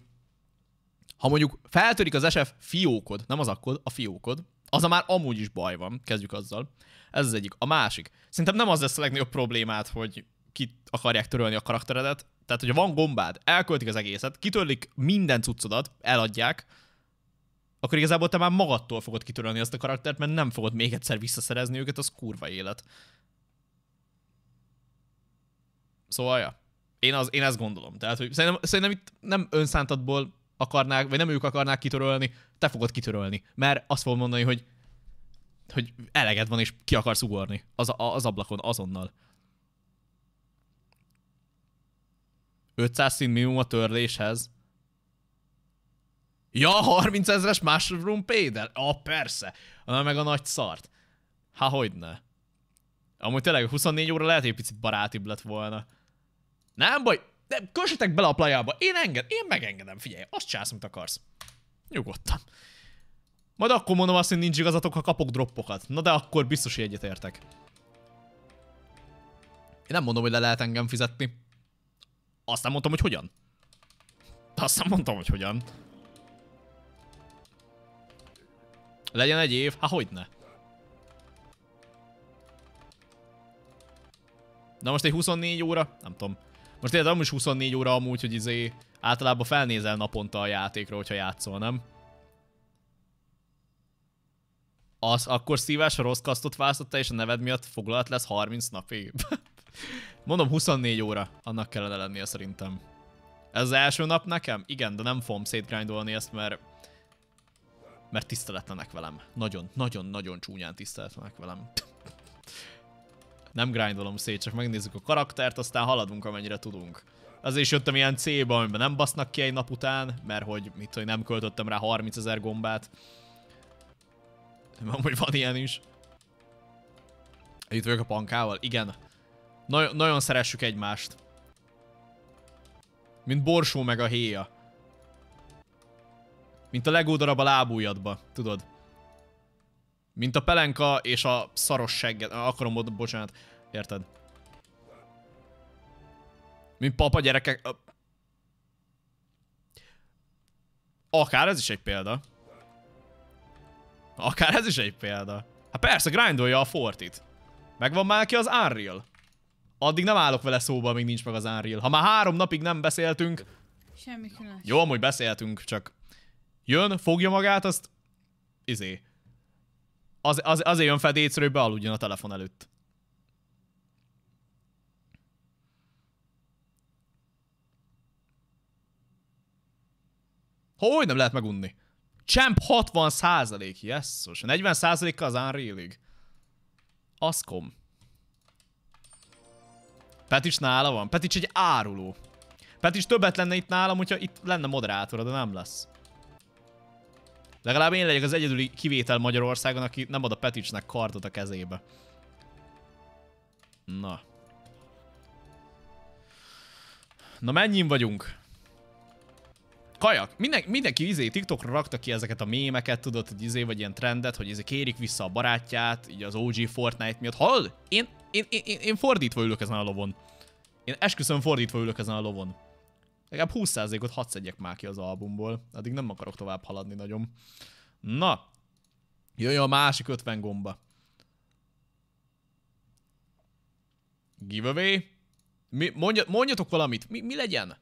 ha mondjuk feltörik az SF fiókod, nem az akkod, a fiókod, az a már amúgy is baj van, kezdjük azzal. Ez az egyik. A másik. Szerintem nem az lesz a legnagyobb problémát, hogy ki akarják törölni a karakteredet. Tehát, hogyha van gombád, elköltik az egészet, kitörlik minden cuccodat, eladják, akkor igazából te már magadtól fogod kitörölni azt a karaktert, mert nem fogod még egyszer visszaszerezni őket, az kurva élet. Szóval, ja. Én, az, én ezt gondolom. Tehát, hogy szerintem, szerintem itt nem önszántatból akarnák, vagy nem ők akarnák kitörölni, te fogod kitörölni. Mert azt fogom mondani, hogy, hogy eleged van, és ki akarsz ugorni az, az ablakon azonnal. 500 szint minimum a törléshez. Ja, 30 ezeres mushroom pédel? Ah, persze. Na, meg a nagy szart. Há, ne. Amúgy tényleg 24 óra lehet, hogy egy picit barátibb lett volna. Nem baj, de kössetek bele a plajába. Én enged, én megengedem, figyelj, azt csász, amit akarsz. Nyugodtan. Majd akkor mondom azt, hogy nincs igazatok, ha kapok droppokat. Na de akkor biztos, hogy egyetértek. Én nem mondom, hogy le lehet engem fizetni. Azt nem mondtam, hogy hogyan. Azt nem mondtam, hogy hogyan. Legyen egy év, ha hogy ne? Na most egy 24 óra? Nem tudom. Most tényleg amúgy is 24 óra amúgy, hogy izé általában felnézel naponta a játékra, hogyha játszol, nem? Az akkor szívás, ha rossz kasztot választotta és a neved miatt foglalat lesz 30 napig. Mondom 24 óra, annak kellene lennie szerintem. Ez az első nap nekem? Igen, de nem fogom szétgrindolni ezt, mert mert tiszteletlenek velem. Nagyon, nagyon, nagyon csúnyán tiszteletlenek velem. Nem grindolom szét, csak megnézzük a karaktert, aztán haladunk amennyire tudunk. Azért is jöttem ilyen C-ba, amiben nem basznak ki egy nap után, mert hogy mit, hogy nem költöttem rá 30 ezer gombát. Nem, hogy van ilyen is. Itt vagyok a pankával? Igen. Nagy nagyon szeressük egymást. Mint Borsó meg a héja. Mint a legó darab a lábújadba, tudod. Mint a pelenka és a szaros segged, Akarom, bocsánat. Érted? Mint papa gyerekek. Akár ez is egy példa. Akár ez is egy példa. Hát persze, grindolja a Fortit. Megvan már ki az Unreal. Addig nem állok vele szóba, amíg nincs meg az Unreal. Ha már három napig nem beszéltünk... Semmi különös. Jó, amúgy beszéltünk, csak jön, fogja magát, azt izé. Az, az, azért jön fedécre, hogy bealudjon a telefon előtt. Hogy nem lehet megunni? Champ 60 százalék, jesszus. 40 százalék az Unreal League. Ascom. Petics nála van. Petics egy áruló. Petics többet lenne itt nálam, hogyha itt lenne moderátora, de nem lesz. Legalább én legyek az egyedüli kivétel Magyarországon, aki nem ad a Peticsnek kardot a kezébe. Na. Na mennyin vagyunk? Kajak. Minden, mindenki izé TikTokra rakta ki ezeket a mémeket, tudod, hogy izé vagy ilyen trendet, hogy izé kérik vissza a barátját, így az OG Fortnite miatt. Hallod? Én, én, én, én fordítva ülök ezen a lovon. Én esküszöm fordítva ülök ezen a lovon. Legalább 20%-ot hadd szedjek már ki az albumból. Addig nem akarok tovább haladni nagyon. Na. Jöjjön a másik 50 gomba. Giveaway. Mi, mondja, mondjatok valamit. Mi, mi legyen?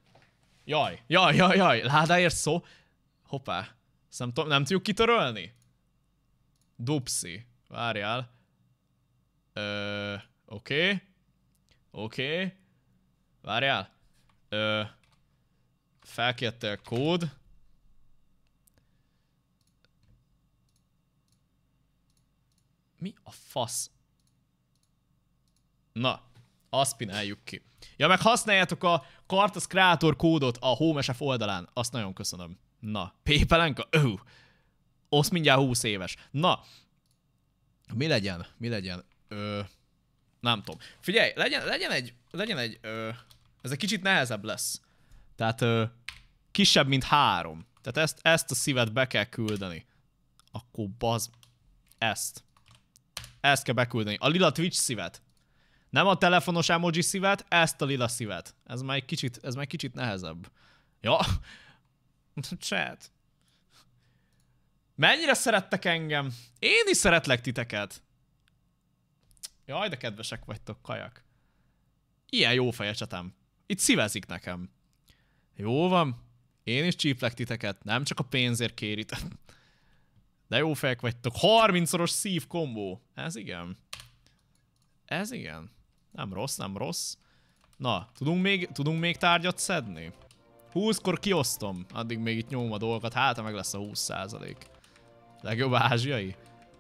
Jaj, jaj, jaj, jaj. Ládáért szó. Hoppá. Nem, nem tudjuk kitörölni? Dupsi. Várjál. Ö, oké. Okay. Oké. Okay. Várjál. Ö, a kód. Mi a fasz? Na, azt pináljuk ki. Ja, meg használjátok a Kartas Creator kódot a HomeSF oldalán. Azt nagyon köszönöm. Na, Pépelenka? Ő! Osz mindjárt 20 éves. Na, mi legyen? Mi legyen? Ö, nem tudom. Figyelj, legyen, legyen egy, legyen egy, ö, ez egy kicsit nehezebb lesz. Tehát ö, kisebb, mint három. Tehát ezt, ezt a szívet be kell küldeni. Akkor baz... Ezt. Ezt kell beküldeni. A lila Twitch szívet. Nem a telefonos emoji szívet, ezt a lila szívet. Ez már egy kicsit, ez már egy kicsit nehezebb. Ja. Chat. Mennyire szerettek engem? Én is szeretlek titeket. Jaj, de kedvesek vagytok, kajak. Ilyen jó fejecsetem. Itt szívezik nekem. Jó van, én is csíplek titeket, nem csak a pénzért kéritek. De jó fejek vagytok. 30-szoros szív kombó. Ez igen. Ez igen. Nem rossz, nem rossz. Na, tudunk még, tudunk még tárgyat szedni? 20-kor kiosztom. Addig még itt nyomom a dolgokat. Hát, meg lesz a 20 százalék. Legjobb ázsiai?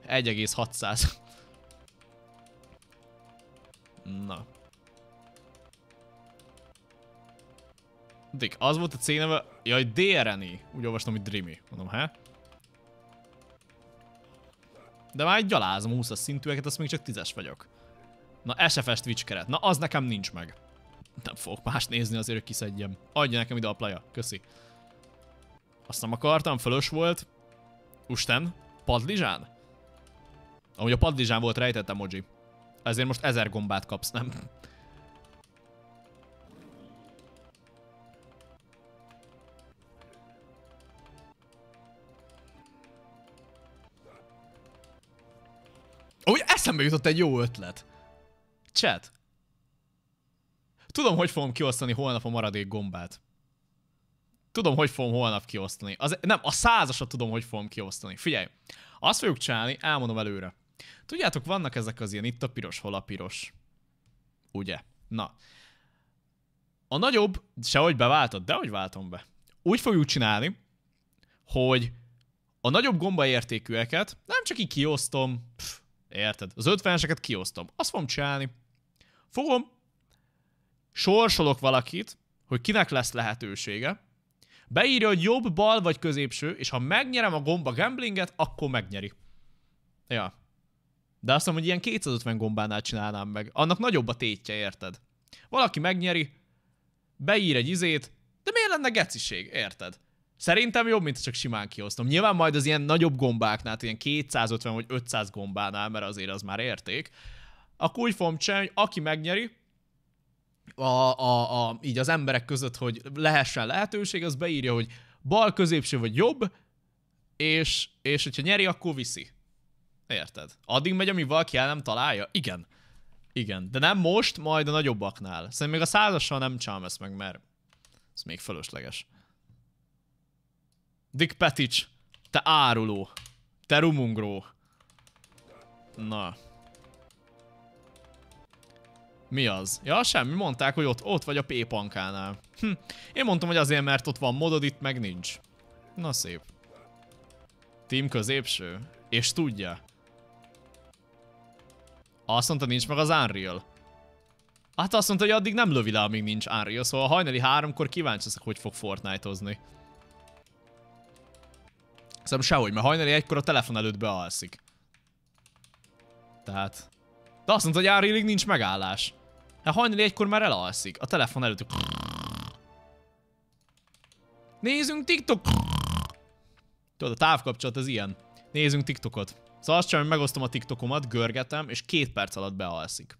1,6 Na, Dik, az volt a C neve, jaj, DRNI. Úgy olvastam, hogy Dreamy. Mondom, hát. De már egy gyalázom 20 szintűeket, azt még csak 10-es vagyok. Na, SFS Twitch keret. Na, az nekem nincs meg. Nem fogok más nézni azért, hogy kiszedjem. Adja nekem ide a playa. Köszi. Azt nem akartam, fölös volt. Usten, padlizsán? Amúgy a padlizsán volt rejtett emoji. Ezért most ezer gombát kapsz, nem? eszembe jutott egy jó ötlet. Chat. Tudom, hogy fogom kiosztani holnap a maradék gombát. Tudom, hogy fogom holnap kiosztani. Az, nem, a százasat tudom, hogy fogom kiosztani. Figyelj, azt fogjuk csinálni, elmondom előre. Tudjátok, vannak ezek az ilyen itt a piros, hol a piros. Ugye? Na. A nagyobb, sehogy beváltod, de hogy váltom be. Úgy fogjuk csinálni, hogy a nagyobb értékűeket nem csak így kiosztom, pff, Érted? Az ötveneseket kiosztom. Azt fogom csinálni. Fogom, sorsolok valakit, hogy kinek lesz lehetősége, beírja, hogy jobb, bal vagy középső, és ha megnyerem a gomba gamblinget, akkor megnyeri. Ja. De azt mondom, hogy ilyen 250 gombánál csinálnám meg. Annak nagyobb a tétje, érted? Valaki megnyeri, beír egy izét, de miért lenne geciség, érted? Szerintem jobb, mint csak simán kiosztom. Nyilván majd az ilyen nagyobb gombáknál, ilyen 250 vagy 500 gombánál, mert azért az már érték, akkor úgy fogom csinálni, hogy aki megnyeri, a, a, a, így az emberek között, hogy lehessen lehetőség, az beírja, hogy bal, középső vagy jobb, és, és hogyha nyeri, akkor viszi. Érted? Addig megy, ami valaki el nem találja? Igen. Igen, de nem most, majd a nagyobbaknál. Szerintem még a százassal nem csinálom ezt meg, mert ez még fölösleges. Dick Petic, te áruló. Te rumungró. Na. Mi az? Ja, semmi, mondták, hogy ott, ott vagy a P-pankánál. Hm. Én mondtam, hogy azért, mert ott van modod, itt meg nincs. Na szép. Team középső. És tudja. Azt mondta, nincs meg az Unreal. Hát azt mondta, hogy addig nem lövi le, amíg nincs Unreal, szóval hajnali háromkor kíváncsi hogy fog Fortnite-ozni. Szerintem sehogy, mert hajnali egykor a telefon előtt bealszik. Tehát... De azt mondta, hogy árilig nincs megállás. Hát hajnali egykor már elalszik. A telefon előtt... Nézzünk TikTok! Tudod, a távkapcsolat az ilyen. Nézzünk TikTokot. Szóval azt csinálom, hogy megosztom a TikTokomat, görgetem, és két perc alatt bealszik.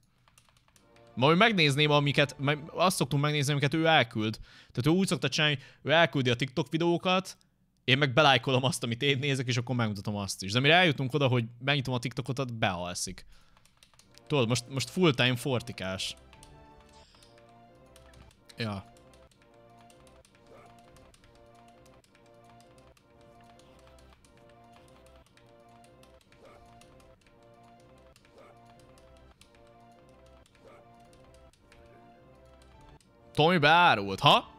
Majd megnézném, amiket, azt szoktunk megnézni, amiket ő elküld. Tehát ő úgy szokta csinálni, ő elküldi a TikTok videókat, én meg belájkolom azt, amit én nézek, és akkor megmutatom azt is. De mire eljutunk oda, hogy megnyitom a TikTokot, ott bealszik. Tudod, most, most full time fortikás. Ja. Tommy beárult, ha?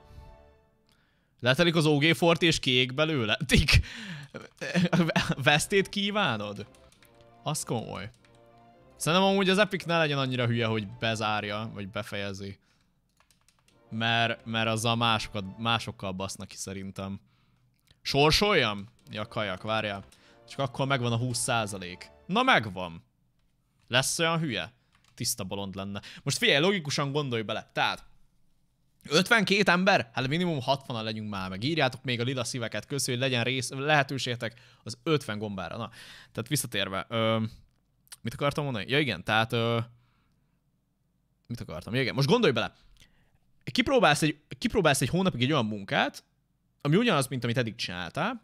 Letelik az OG fort és kék belőle? Tik! Vesztét kívánod? Az komoly. Szerintem amúgy az Epic ne legyen annyira hülye, hogy bezárja, vagy befejezi. Mert, mert azzal másokat, másokkal basznak ki szerintem. Sorsoljam? Ja, kajak, várjál. Csak akkor megvan a 20%. Na megvan. Lesz olyan hülye? Tiszta bolond lenne. Most figyelj, logikusan gondolj bele. Tehát, 52 ember? Hát minimum 60-an legyünk már meg. Írjátok még a lila szíveket, köszi, hogy legyen rész, lehetőségetek az 50 gombára. Na, tehát visszatérve. Ö, mit akartam mondani? Ja igen, tehát... Ö, mit akartam? Ja, igen, most gondolj bele. Kipróbálsz egy, kipróbálsz egy hónapig egy olyan munkát, ami ugyanaz, mint amit eddig csináltál,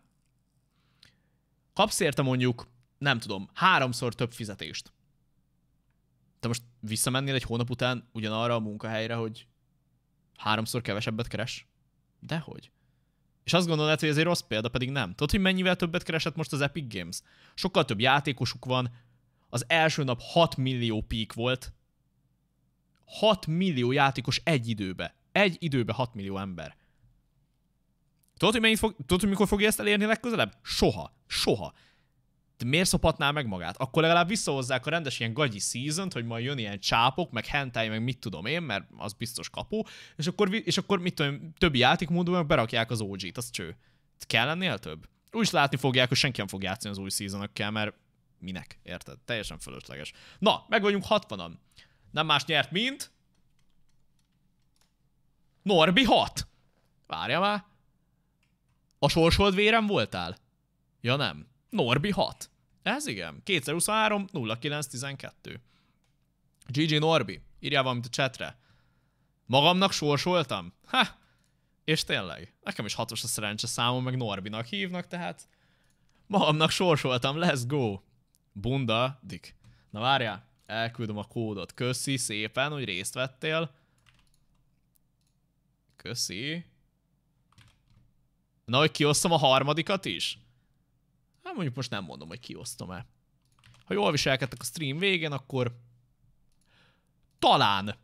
kapsz érte mondjuk, nem tudom, háromszor több fizetést. Te most visszamennél egy hónap után ugyanarra a munkahelyre, hogy háromszor kevesebbet keres? Dehogy. És azt gondolod, hogy ez egy rossz példa, pedig nem. Tudod, hogy mennyivel többet keresett most az Epic Games? Sokkal több játékosuk van, az első nap 6 millió pík volt, 6 millió játékos egy időbe. Egy időbe 6 millió ember. Tudod, hogy, mennyit fog, tudod, hogy mikor fogja ezt elérni legközelebb? Soha. Soha de miért szopatná meg magát? Akkor legalább visszahozzák a rendes ilyen gagyi season hogy majd jön ilyen csápok, meg hentai, meg mit tudom én, mert az biztos kapu, és akkor, és akkor mit tudom, többi játékmódban berakják az OG-t, az cső. Kell lennél több? Úgy is látni fogják, hogy senki nem fog játszani az új season mert minek, érted? Teljesen fölösleges. Na, meg vagyunk 60-an. Nem más nyert, mint... Norbi 6! Várja már! A sorsold vérem voltál? Ja nem. Norbi 6. Ez igen. 2023 0912. GG Norbi, írjál valamit a csetre. Magamnak sorsoltam? Ha! És tényleg, nekem is hatos a szerencse számom, meg Norbinak hívnak, tehát magamnak sorsoltam, let's go! Bunda, dik. Na várjál, elküldöm a kódot. Köszi szépen, hogy részt vettél. Köszi. Na, hogy kiosztom a harmadikat is? Hát mondjuk most nem mondom, hogy kiosztom-e. Ha jól viselkedtek a stream végén, akkor talán,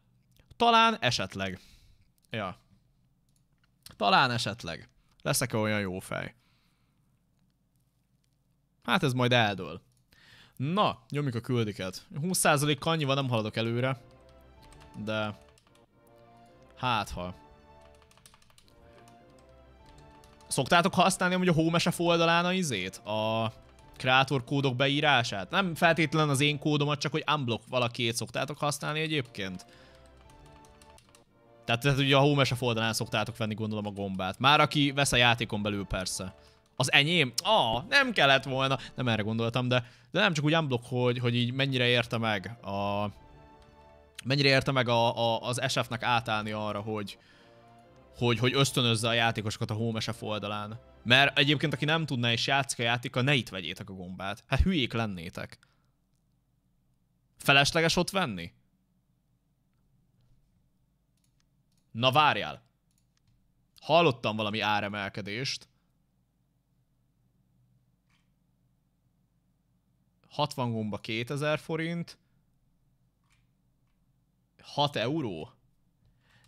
talán esetleg. Ja. Talán esetleg. Leszek-e olyan jó fej? Hát ez majd eldől. Na, nyomjuk a küldiket. 20% annyival nem haladok előre. De... Hát ha. Szoktátok használni hogy a hómesef oldalán a izét? A kreator kódok beírását? Nem feltétlen az én kódomat, csak hogy unblock valakit szoktátok használni egyébként. Tehát, tehát ugye a hómesef oldalán szoktátok venni gondolom a gombát. Már aki vesz a játékon belül persze. Az enyém? Ah, nem kellett volna. Nem erre gondoltam, de, de nem csak úgy unblock, hogy, hogy így mennyire érte meg a... Mennyire érte meg a, a, az SF-nek átállni arra, hogy, hogy, hogy ösztönözze a játékosokat a SF oldalán. Mert egyébként, aki nem tudná és játszik a játéka, ne itt vegyétek a gombát. Hát hülyék lennétek. Felesleges ott venni? Na várjál. Hallottam valami áremelkedést. 60 gomba 2000 forint. 6 euró?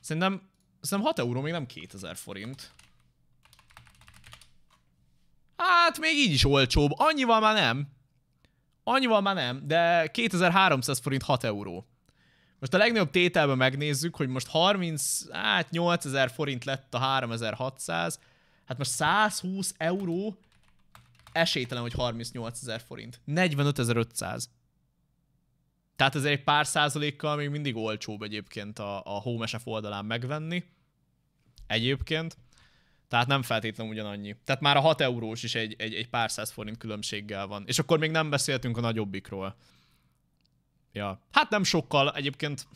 Szerintem hiszem 6 euró még nem 2000 forint. Hát még így is olcsóbb. Annyival már nem. Annyival már nem, de 2300 forint 6 euró. Most a legnagyobb tételben megnézzük, hogy most 30, hát 8000 forint lett a 3600. Hát most 120 euró esélytelen, hogy 38 ezer forint. 45.500. Tehát ez egy pár százalékkal még mindig olcsóbb egyébként a, a Home SF oldalán megvenni egyébként. Tehát nem feltétlenül ugyanannyi. Tehát már a 6 eurós is egy, egy, egy pár száz forint különbséggel van. És akkor még nem beszéltünk a nagyobbikról. Ja. Hát nem sokkal egyébként.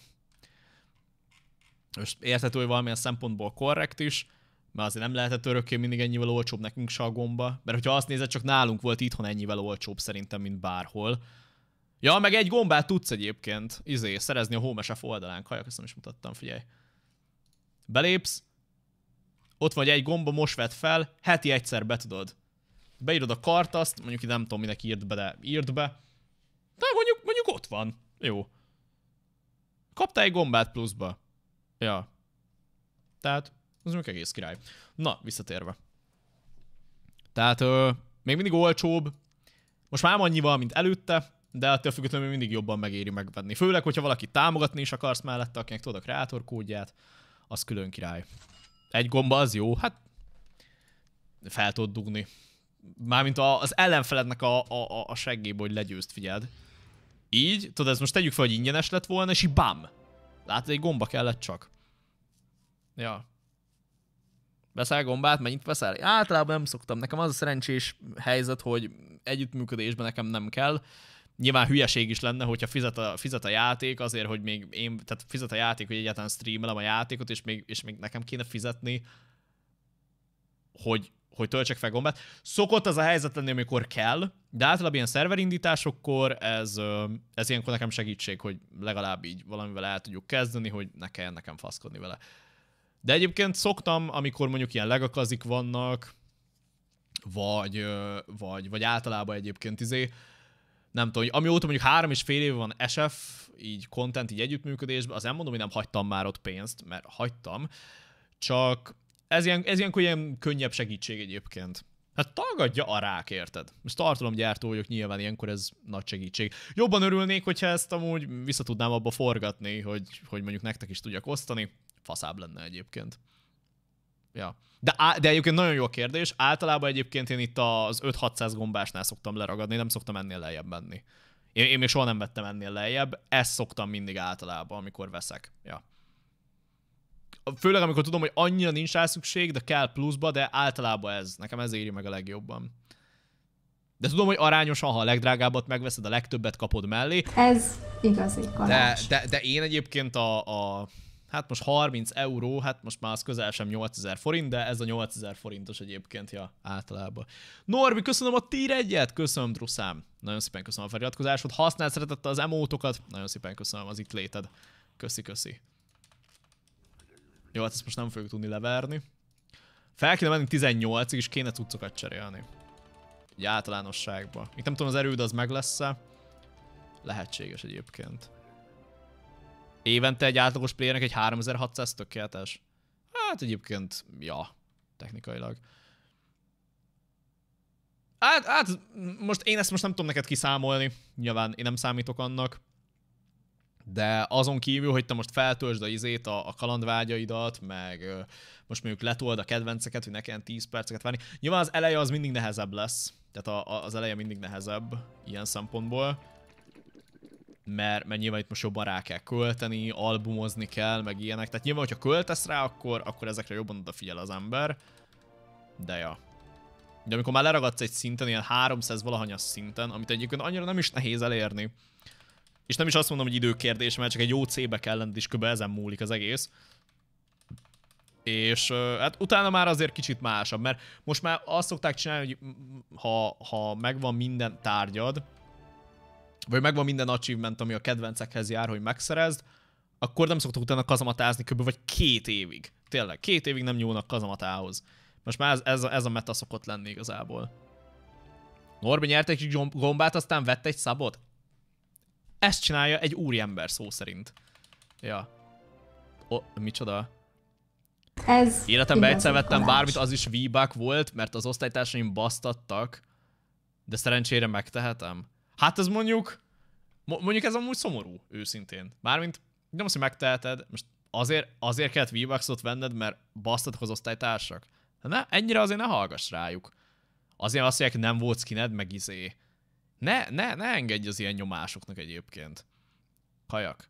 Most érthető, hogy valamilyen szempontból korrekt is, mert azért nem lehetett örökké mindig ennyivel olcsóbb nekünk se a gomba. Mert hogyha azt nézed, csak nálunk volt itthon ennyivel olcsóbb szerintem, mint bárhol. Ja, meg egy gombát tudsz egyébként, izé, szerezni a Home SF oldalán. Kajak, ezt nem is mutattam, figyelj. Belépsz, ott van egy gomba, most vett fel, heti egyszer be tudod. Beírod a kart azt, mondjuk nem tudom, minek írt be, de írd be. De mondjuk, mondjuk ott van. Jó. Kaptál egy gombát pluszba. Ja. Tehát, az mondjuk egész király. Na, visszatérve. Tehát ö, még mindig olcsóbb. Most már annyival, mint előtte, de attól függetlenül mindig jobban megéri megvenni. Főleg, hogyha valaki támogatni is akarsz mellette, akinek tudod a kreator kódját, az külön király egy gomba az jó, hát fel tud dugni. Mármint a, az ellenfelednek a, a, a seggéből, hogy legyőzt, figyeld. Így, tudod, ez most tegyük fel, hogy ingyenes lett volna, és így bam! Látod, egy gomba kellett csak. Ja. Veszel gombát, mennyit veszel? Általában nem szoktam. Nekem az a szerencsés helyzet, hogy együttműködésben nekem nem kell nyilván hülyeség is lenne, hogyha fizet a, fizet a játék azért, hogy még én, tehát fizet a játék, hogy egyáltalán streamelem a játékot, és még, és még nekem kéne fizetni, hogy, hogy töltsek fel gombát. Szokott az a helyzet lenni, amikor kell, de általában ilyen szerverindításokkor ez, ez ilyenkor nekem segítség, hogy legalább így valamivel el tudjuk kezdeni, hogy ne kelljen nekem faszkodni vele. De egyébként szoktam, amikor mondjuk ilyen legakazik vannak, vagy, vagy, vagy általában egyébként izé, nem tudom, amióta mondjuk három és fél év van SF, így content, így együttműködésben, az nem mondom, hogy nem hagytam már ott pénzt, mert hagytam, csak ez, ilyen, ez ilyenkor ilyen könnyebb segítség egyébként. Hát tagadja a rák, érted? Most tartalomgyártó vagyok, nyilván ilyenkor ez nagy segítség. Jobban örülnék, hogyha ezt amúgy vissza tudnám abba forgatni, hogy, hogy mondjuk nektek is tudjak osztani. Faszább lenne egyébként. Ja. De, á, de egyébként nagyon jó a kérdés. Általában egyébként én itt az 5-600 gombásnál szoktam leragadni, nem szoktam ennél lejjebb menni. Én, én még soha nem vettem ennél lejjebb, ezt szoktam mindig általában, amikor veszek. Ja. Főleg, amikor tudom, hogy annyira nincs rá szükség, de kell pluszba, de általában ez, nekem ez éri meg a legjobban. De tudom, hogy arányosan, ha a legdrágábbat megveszed, a legtöbbet kapod mellé. Ez igazi karács. De, de, de én egyébként a, a hát most 30 euró, hát most már az közel sem 8000 forint, de ez a 8000 forintos egyébként, ja, általában. Norbi, köszönöm a tír egyet, köszönöm Druszám, nagyon szépen köszönöm a feliratkozásod, használt szeretette az emótokat, nagyon szépen köszönöm az itt léted, köszi, köszi. Jó, hát ezt most nem fogjuk tudni leverni. Fel kéne menni 18-ig, és kéne cuccokat cserélni. Így általánosságban. Itt nem tudom, az erőd az meg lesz-e. Lehetséges egyébként. Évente egy átlagos playernek egy 3600 tökéletes. Hát egyébként, ja, technikailag. Hát, hát, most én ezt most nem tudom neked kiszámolni, nyilván én nem számítok annak. De azon kívül, hogy te most feltöltsd a izét, a, a kalandvágyaidat, meg ö, most mondjuk letold a kedvenceket, hogy nekem 10 perceket várni. Nyilván az eleje az mindig nehezebb lesz. Tehát a, a, az eleje mindig nehezebb ilyen szempontból mert, mert nyilván itt most jobban rá kell költeni, albumozni kell, meg ilyenek. Tehát nyilván, hogyha költesz rá, akkor, akkor ezekre jobban odafigyel az ember. De ja. De amikor már leragadsz egy szinten, ilyen 300 valahanyas szinten, amit egyébként annyira nem is nehéz elérni. És nem is azt mondom, hogy időkérdés, mert csak egy jó C-be kell lenned, és kb. ezen múlik az egész. És hát utána már azért kicsit másabb, mert most már azt szokták csinálni, hogy ha, ha megvan minden tárgyad, vagy megvan minden achievement, ami a kedvencekhez jár, hogy megszerezd, akkor nem szoktuk utána kazamatázni kb. vagy két évig. Tényleg, két évig nem nyúlnak kazamatához. Most már ez, ez, a, ez a meta szokott lenni igazából. Norbi nyert egy gombát, aztán vett egy szabot? Ezt csinálja egy úriember szó szerint. Ja. O, oh, micsoda? Ez Életemben egyszer vettem kolás. bármit, az is v volt, mert az osztálytársaim basztattak, de szerencsére megtehetem. Hát ez mondjuk, mondjuk ez amúgy szomorú, őszintén. Mármint nem azt, hogy megteheted, most azért, azért kellett V-Bucks-ot venned, mert basztatok az osztálytársak. Hát ne, ennyire azért ne hallgass rájuk. Azért azt mondják, nem volt skined, meg izé. Ne, ne, ne engedj az ilyen nyomásoknak egyébként. Kajak.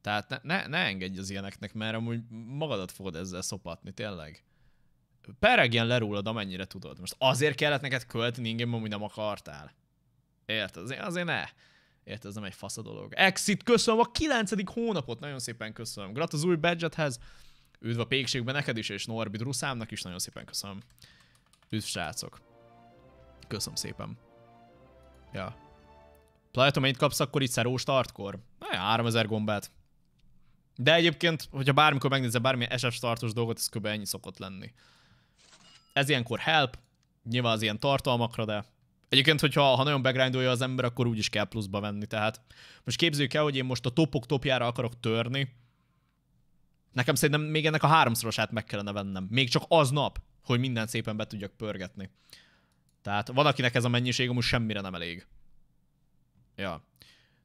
Tehát ne, ne, ne engedj az ilyeneknek, mert amúgy magadat fogod ezzel szopatni, tényleg. Peregjen lerólad, amennyire tudod. Most azért kellett neked költeni, ingem amúgy nem akartál. Érted? Azért, azért ne. Érted, ez nem egy fasz a dolog. Exit, köszönöm a kilencedik hónapot, nagyon szépen köszönöm. Grat az új badgethez. Üdv a pékségben, neked is, és Norbi Druszámnak is nagyon szépen köszönöm. Üdv srácok. Köszönöm szépen. Ja. Plajatom, mennyit kapsz akkor itt szerós startkor? Na ja, 3000 gombát. De egyébként, hogyha bármikor megnézze bármilyen SF startos dolgot, ez kb. ennyi szokott lenni. Ez ilyenkor help, nyilván az ilyen tartalmakra, de Egyébként, hogyha ha nagyon begrindolja az ember, akkor úgy is kell pluszba venni. Tehát most képzeljük el, hogy én most a topok topjára akarok törni. Nekem szerintem még ennek a háromszorosát meg kellene vennem. Még csak aznap, hogy minden szépen be tudjak pörgetni. Tehát van, akinek ez a mennyiség most semmire nem elég. Ja.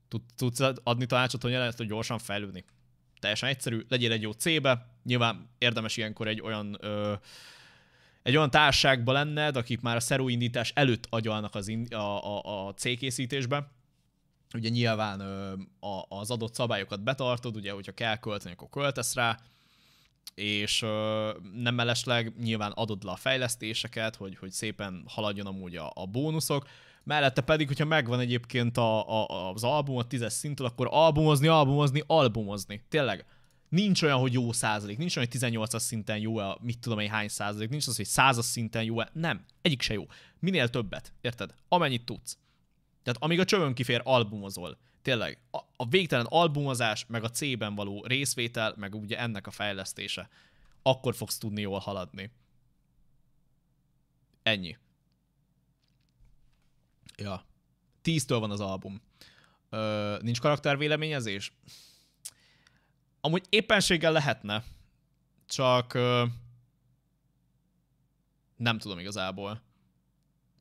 Tud, tudsz adni tanácsot, hogy lehet, hogy gyorsan fejlődni? Teljesen egyszerű, legyél egy jó C-be, nyilván érdemes ilyenkor egy olyan ö, egy olyan társágba lenned, akik már a szeróindítás előtt agyalnak az in, a, a, a cégkészítésbe, ugye nyilván ö, a, az adott szabályokat betartod, ugye, hogyha kell költeni, akkor költesz rá, és ö, nem mellesleg nyilván adod le a fejlesztéseket, hogy, hogy szépen haladjon amúgy a, a bónuszok, mellette pedig, hogyha megvan egyébként a, a, az album a tízes szintől, akkor albumozni, albumozni, albumozni, tényleg nincs olyan, hogy jó százalék, nincs olyan, hogy 18-as szinten jó a mit tudom én hány százalék, nincs az, hogy 100-as szinten jó -e. nem, egyik se jó. Minél többet, érted? Amennyit tudsz. Tehát amíg a csövön kifér, albumozol. Tényleg, a, a végtelen albumozás, meg a C-ben való részvétel, meg ugye ennek a fejlesztése. Akkor fogsz tudni jól haladni. Ennyi. Ja. Tíztől van az album. Ö, nincs karaktervéleményezés? Amúgy éppenséggel lehetne, csak ö, nem tudom igazából.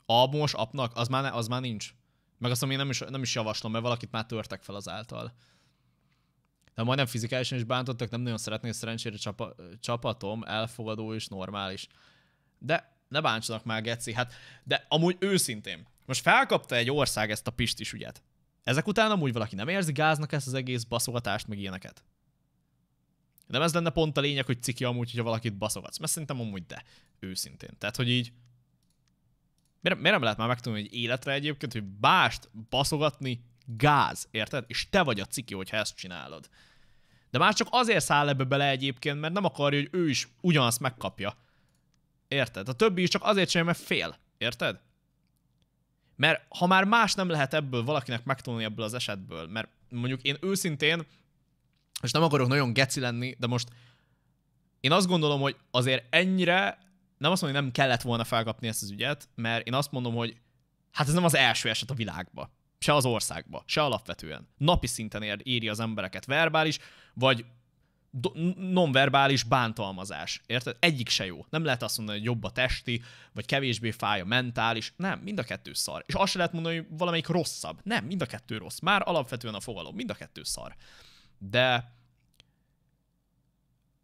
Albumos apnak, az már, ne, az már nincs. Meg azt mondom, én nem is, nem is javaslom, mert valakit már törtek fel azáltal. De majdnem fizikálisan is bántottak, nem nagyon szeretnék szerencsére csapa, csapatom, elfogadó és normális. De ne bántsanak már, Geci, hát, de amúgy őszintén, most felkapta egy ország ezt a pistis ügyet. Ezek után amúgy valaki nem érzi gáznak ezt az egész baszogatást, meg ilyeneket. Nem ez lenne pont a lényeg, hogy ciki amúgy, hogyha valakit baszogatsz, mert szerintem amúgy de, őszintén. Tehát, hogy így, miért, miért nem lehet már megtudni, hogy életre egyébként, hogy bást baszogatni gáz, érted? És te vagy a ciki, hogyha ezt csinálod. De már csak azért száll ebbe bele egyébként, mert nem akarja, hogy ő is ugyanazt megkapja. Érted? A többi is csak azért csinálja, mert fél. Érted? Mert ha már más nem lehet ebből valakinek megtanulni ebből az esetből, mert mondjuk én őszintén és nem akarok nagyon geci lenni, de most én azt gondolom, hogy azért ennyire, nem azt mondom, hogy nem kellett volna felkapni ezt az ügyet, mert én azt mondom, hogy hát ez nem az első eset a világban se az országba, se alapvetően. Napi szinten ér, éri az embereket verbális, vagy nonverbális bántalmazás. Érted? Egyik se jó. Nem lehet azt mondani, hogy jobb a testi, vagy kevésbé fáj a mentális. Nem, mind a kettő szar. És azt se lehet mondani, hogy valamelyik rosszabb. Nem, mind a kettő rossz. Már alapvetően a fogalom, mind a kettő szar de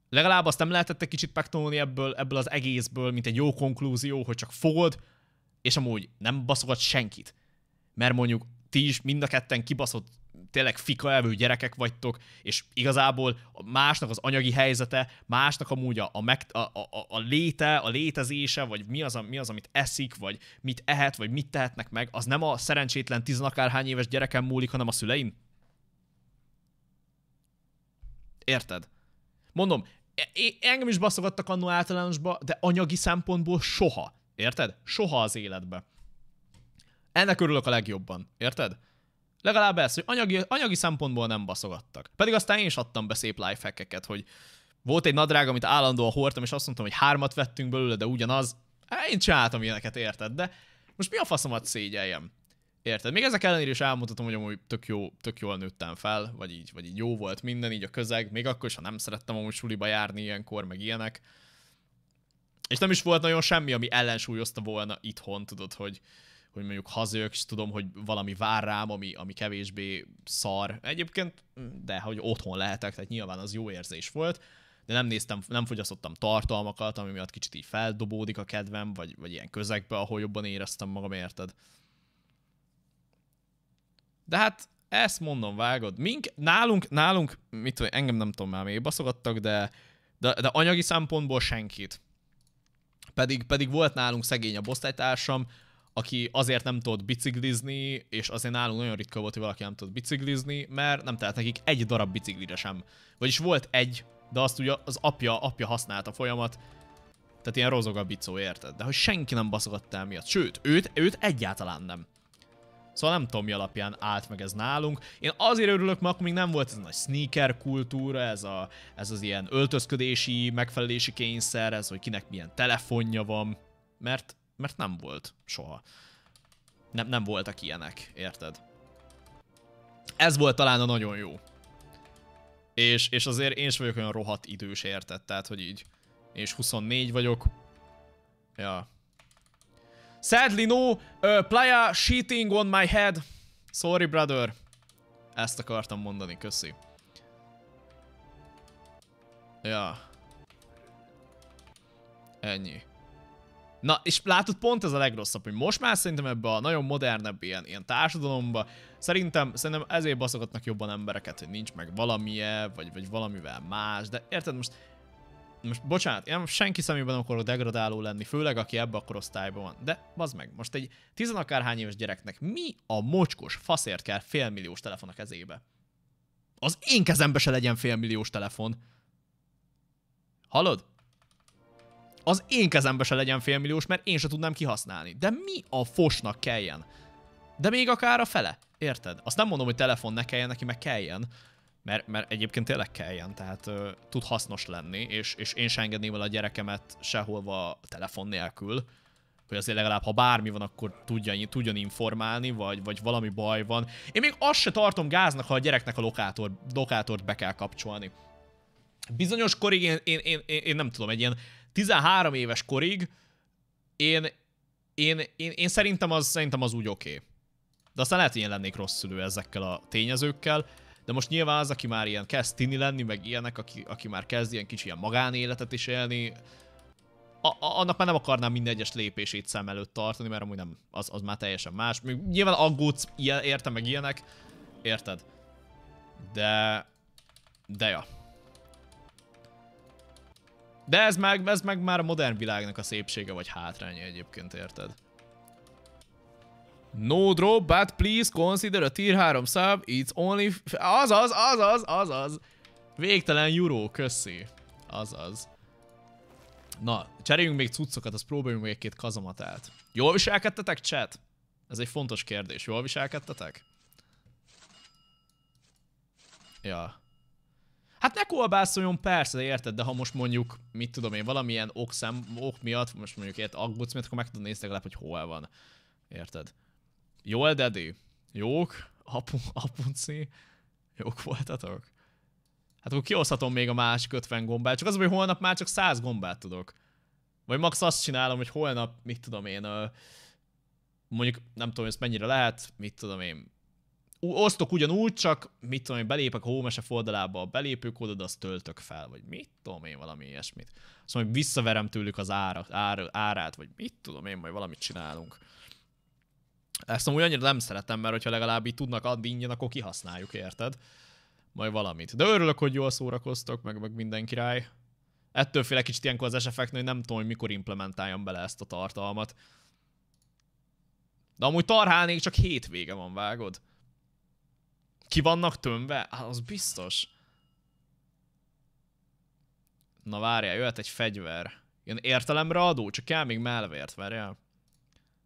legalább azt nem lehetett egy kicsit megtanulni ebből, ebből az egészből, mint egy jó konklúzió, hogy csak fogod, és amúgy nem baszogat senkit. Mert mondjuk ti is mind a ketten kibaszott tényleg fika elvő gyerekek vagytok, és igazából másnak az anyagi helyzete, másnak amúgy a, a, a, a, a léte, a létezése, vagy mi az, a, mi az, amit eszik, vagy mit ehet, vagy mit tehetnek meg, az nem a szerencsétlen tizenakárhány éves gyerekem múlik, hanem a szülein. Érted? Mondom, e, engem is baszogattak annó általánosba, de anyagi szempontból soha. Érted? Soha az életbe. Ennek örülök a legjobban. Érted? Legalább ez, hogy anyagi, anyagi szempontból nem baszogattak. Pedig aztán én is adtam be szép lifehackeket, hogy volt egy nadrág, amit állandóan hordtam, és azt mondtam, hogy hármat vettünk belőle, de ugyanaz. Én csináltam ilyeneket, érted? De most mi a faszomat szégyeljem? Érted? Még ezek ellenére is elmutatom, hogy amúgy tök, jó, tök jól nőttem fel, vagy így, vagy így jó volt minden, így a közeg, még akkor is, ha nem szerettem amúgy suliba járni ilyenkor, meg ilyenek. És nem is volt nagyon semmi, ami ellensúlyozta volna itthon, tudod, hogy, hogy mondjuk hazajök, és tudom, hogy valami vár rám, ami, ami kevésbé szar. Egyébként, de hogy otthon lehetek, tehát nyilván az jó érzés volt, de nem néztem, nem fogyasztottam tartalmakat, ami miatt kicsit így feldobódik a kedvem, vagy, vagy ilyen közegbe, ahol jobban éreztem magam, érted? De hát ezt mondom, vágod. Mink, nálunk, nálunk, mit tudom, engem nem tudom már, még baszogattak, de, de, de anyagi szempontból senkit. Pedig, pedig volt nálunk szegény a bosztálytársam, aki azért nem tudott biciklizni, és azért nálunk nagyon ritka volt, hogy valaki nem tudott biciklizni, mert nem telt nekik egy darab biciklire sem. Vagyis volt egy, de azt ugye az apja, apja használta folyamat, tehát ilyen rozog a bicó, érted? De hogy senki nem baszogatta miatt. Sőt, őt, őt egyáltalán nem. Szóval nem tudom mi alapján állt meg ez nálunk. Én azért örülök, mert akkor még nem volt ez a nagy sneaker kultúra, ez, a, ez az ilyen öltözködési, megfelelési kényszer, ez hogy kinek milyen telefonja van, mert, mert nem volt soha. Nem, nem voltak ilyenek, érted? Ez volt talán a nagyon jó. És, és azért én sem vagyok olyan rohadt idős, érted? Tehát, hogy így. És 24 vagyok. Ja, Sadly no, uh, playa sheeting on my head. Sorry brother. Ezt akartam mondani, köszi. Ja. Ennyi. Na, és látod, pont ez a legrosszabb, hogy most már szerintem ebbe a nagyon modernebb ilyen, ilyen társadalomba, szerintem, szerintem ezért baszogatnak jobban embereket, hogy nincs meg valamije, vagy, vagy valamivel más, de érted most most bocsánat, én senki szemében nem akarok degradáló lenni, főleg aki ebbe a korosztályban van. De bazd meg, most egy tizenakárhány éves gyereknek mi a mocskos faszért kell félmilliós telefon a kezébe? Az én kezembe se legyen félmilliós telefon. Hallod? Az én kezembe se legyen félmilliós, mert én se tudnám kihasználni. De mi a fosnak kelljen? De még akár a fele. Érted? Azt nem mondom, hogy telefon ne kelljen, neki meg kelljen mert, mert egyébként tényleg kelljen, tehát ö, tud hasznos lenni, és, és én sem engedném el a gyerekemet seholva telefon nélkül, hogy azért legalább, ha bármi van, akkor tudjon, tudjon informálni, vagy, vagy valami baj van. Én még azt se tartom gáznak, ha a gyereknek a lokátor, lokátort be kell kapcsolni. Bizonyos korig, én, én, én, én, én nem tudom, egy ilyen 13 éves korig, én, én, én, én szerintem, az, szerintem az úgy oké. Okay. De aztán lehet, hogy én lennék rossz szülő ezekkel a tényezőkkel. De most nyilván az, aki már ilyen kezd tini lenni, meg ilyenek, aki, aki már kezd ilyen kicsi ilyen magánéletet is élni, a, a, annak már nem akarnám minden egyes lépését szem előtt tartani, mert amúgy nem, az, az már teljesen más. Még nyilván aggódsz ilyen, érte meg ilyenek, érted? De... De ja. De ez meg, ez meg már a modern világnak a szépsége vagy hátránya egyébként, érted? No drop, but please consider a tier 3 sub, it's only... Azaz, azaz, azaz! Végtelen euro, köszi. Azaz. Na, cseréljünk még cuccokat, azt próbáljunk még egy-két kazamatát. Jól viselkedtetek, chat? Ez egy fontos kérdés. Jól viselkedtetek? Ja. Hát ne kolbászoljon, persze, de érted, de ha most mondjuk, mit tudom én, valamilyen okszám, ok miatt, most mondjuk ilyet aggódsz, mert akkor meg tudod nézni legalább, hogy hol van. Érted? Jól, Dedi? Jók? Apu, apunci? Jók voltatok? Hát akkor kioszhatom még a másik 50 gombát, csak az, hogy holnap már csak 100 gombát tudok. Vagy max azt csinálom, hogy holnap, mit tudom én, mondjuk nem tudom, ezt mennyire lehet, mit tudom én, osztok ugyanúgy, csak mit tudom én, belépek a Home oldalába a belépőkódod, azt töltök fel, vagy mit tudom én, valami ilyesmit. Szóval hogy visszaverem tőlük az ára, ára, árát, vagy mit tudom én, majd valamit csinálunk. Ezt amúgy annyira nem szeretem, mert hogyha legalább így tudnak adni ingyen, akkor kihasználjuk, érted? Majd valamit. De örülök, hogy jól szórakoztok, meg, meg minden király. Ettől félek kicsit ilyenkor az sfx hogy nem tudom, hogy mikor implementáljam bele ezt a tartalmat. De amúgy tarhálnék csak hétvége van, vágod? Ki vannak tömve? Hát az biztos. Na várjál, jöhet egy fegyver. Ilyen értelemre adó, csak kell még melvért, várjál.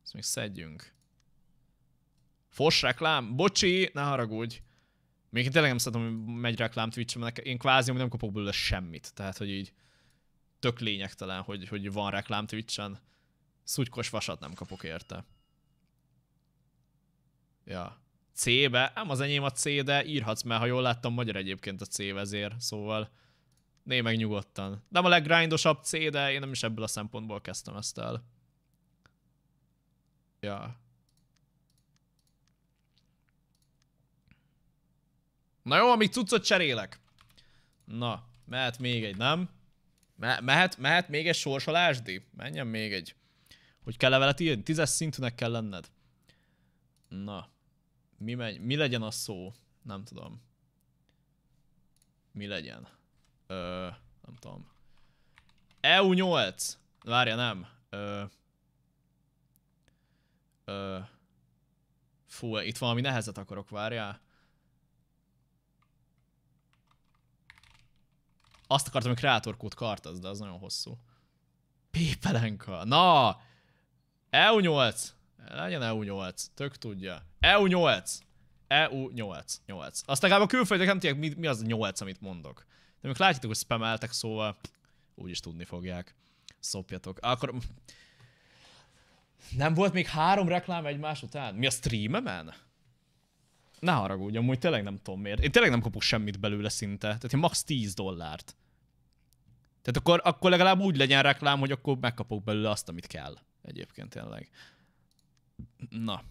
Ezt még szedjünk. Fos reklám? Bocsi, ne haragudj. Még én tényleg nem szeretem, hogy megy reklám twitch mert én kvázi nem kapok belőle semmit. Tehát, hogy így tök lényegtelen, hogy, hogy van reklám Twitch-en. Szutykos vasat nem kapok érte. Ja. C-be? Nem az enyém a C, de írhatsz, mert ha jól láttam, magyar egyébként a C vezér, szóval négy meg nyugodtan. Nem a leggrindosabb C, de én nem is ebből a szempontból kezdtem ezt el. Ja. Na jó, amíg cuccot cserélek. Na, mehet még egy, nem? Me mehet, mehet még egy sorsolásdi? Menjen még egy. Hogy kell levelet írni? Tízes szintűnek kell lenned. Na. Mi, megy, mi legyen a szó? Nem tudom. Mi legyen? Ö, nem tudom. EU8. Várja, nem. Ö, ö, fú, itt valami nehezet akarok, várjál. Azt akartam, hogy Creator Code kartaz, de az nagyon hosszú. Pépelenka. Na! EU8. Legyen EU8. Tök tudja. EU8. EU8. 8. Azt legalább a külföldiek nem tudják, mi, mi az a 8, amit mondok. De amikor látjátok, hogy spameltek, szóval úgyis tudni fogják. Szopjatok. Akkor... Nem volt még három reklám egymás után? Mi a streamemen? Ne haragudj, amúgy tényleg nem tudom miért. Én tényleg nem kapok semmit belőle szinte. Tehát én max 10 dollárt. Tehát akkor, akkor legalább úgy legyen reklám, hogy akkor megkapok belőle azt, amit kell. Egyébként tényleg. Na.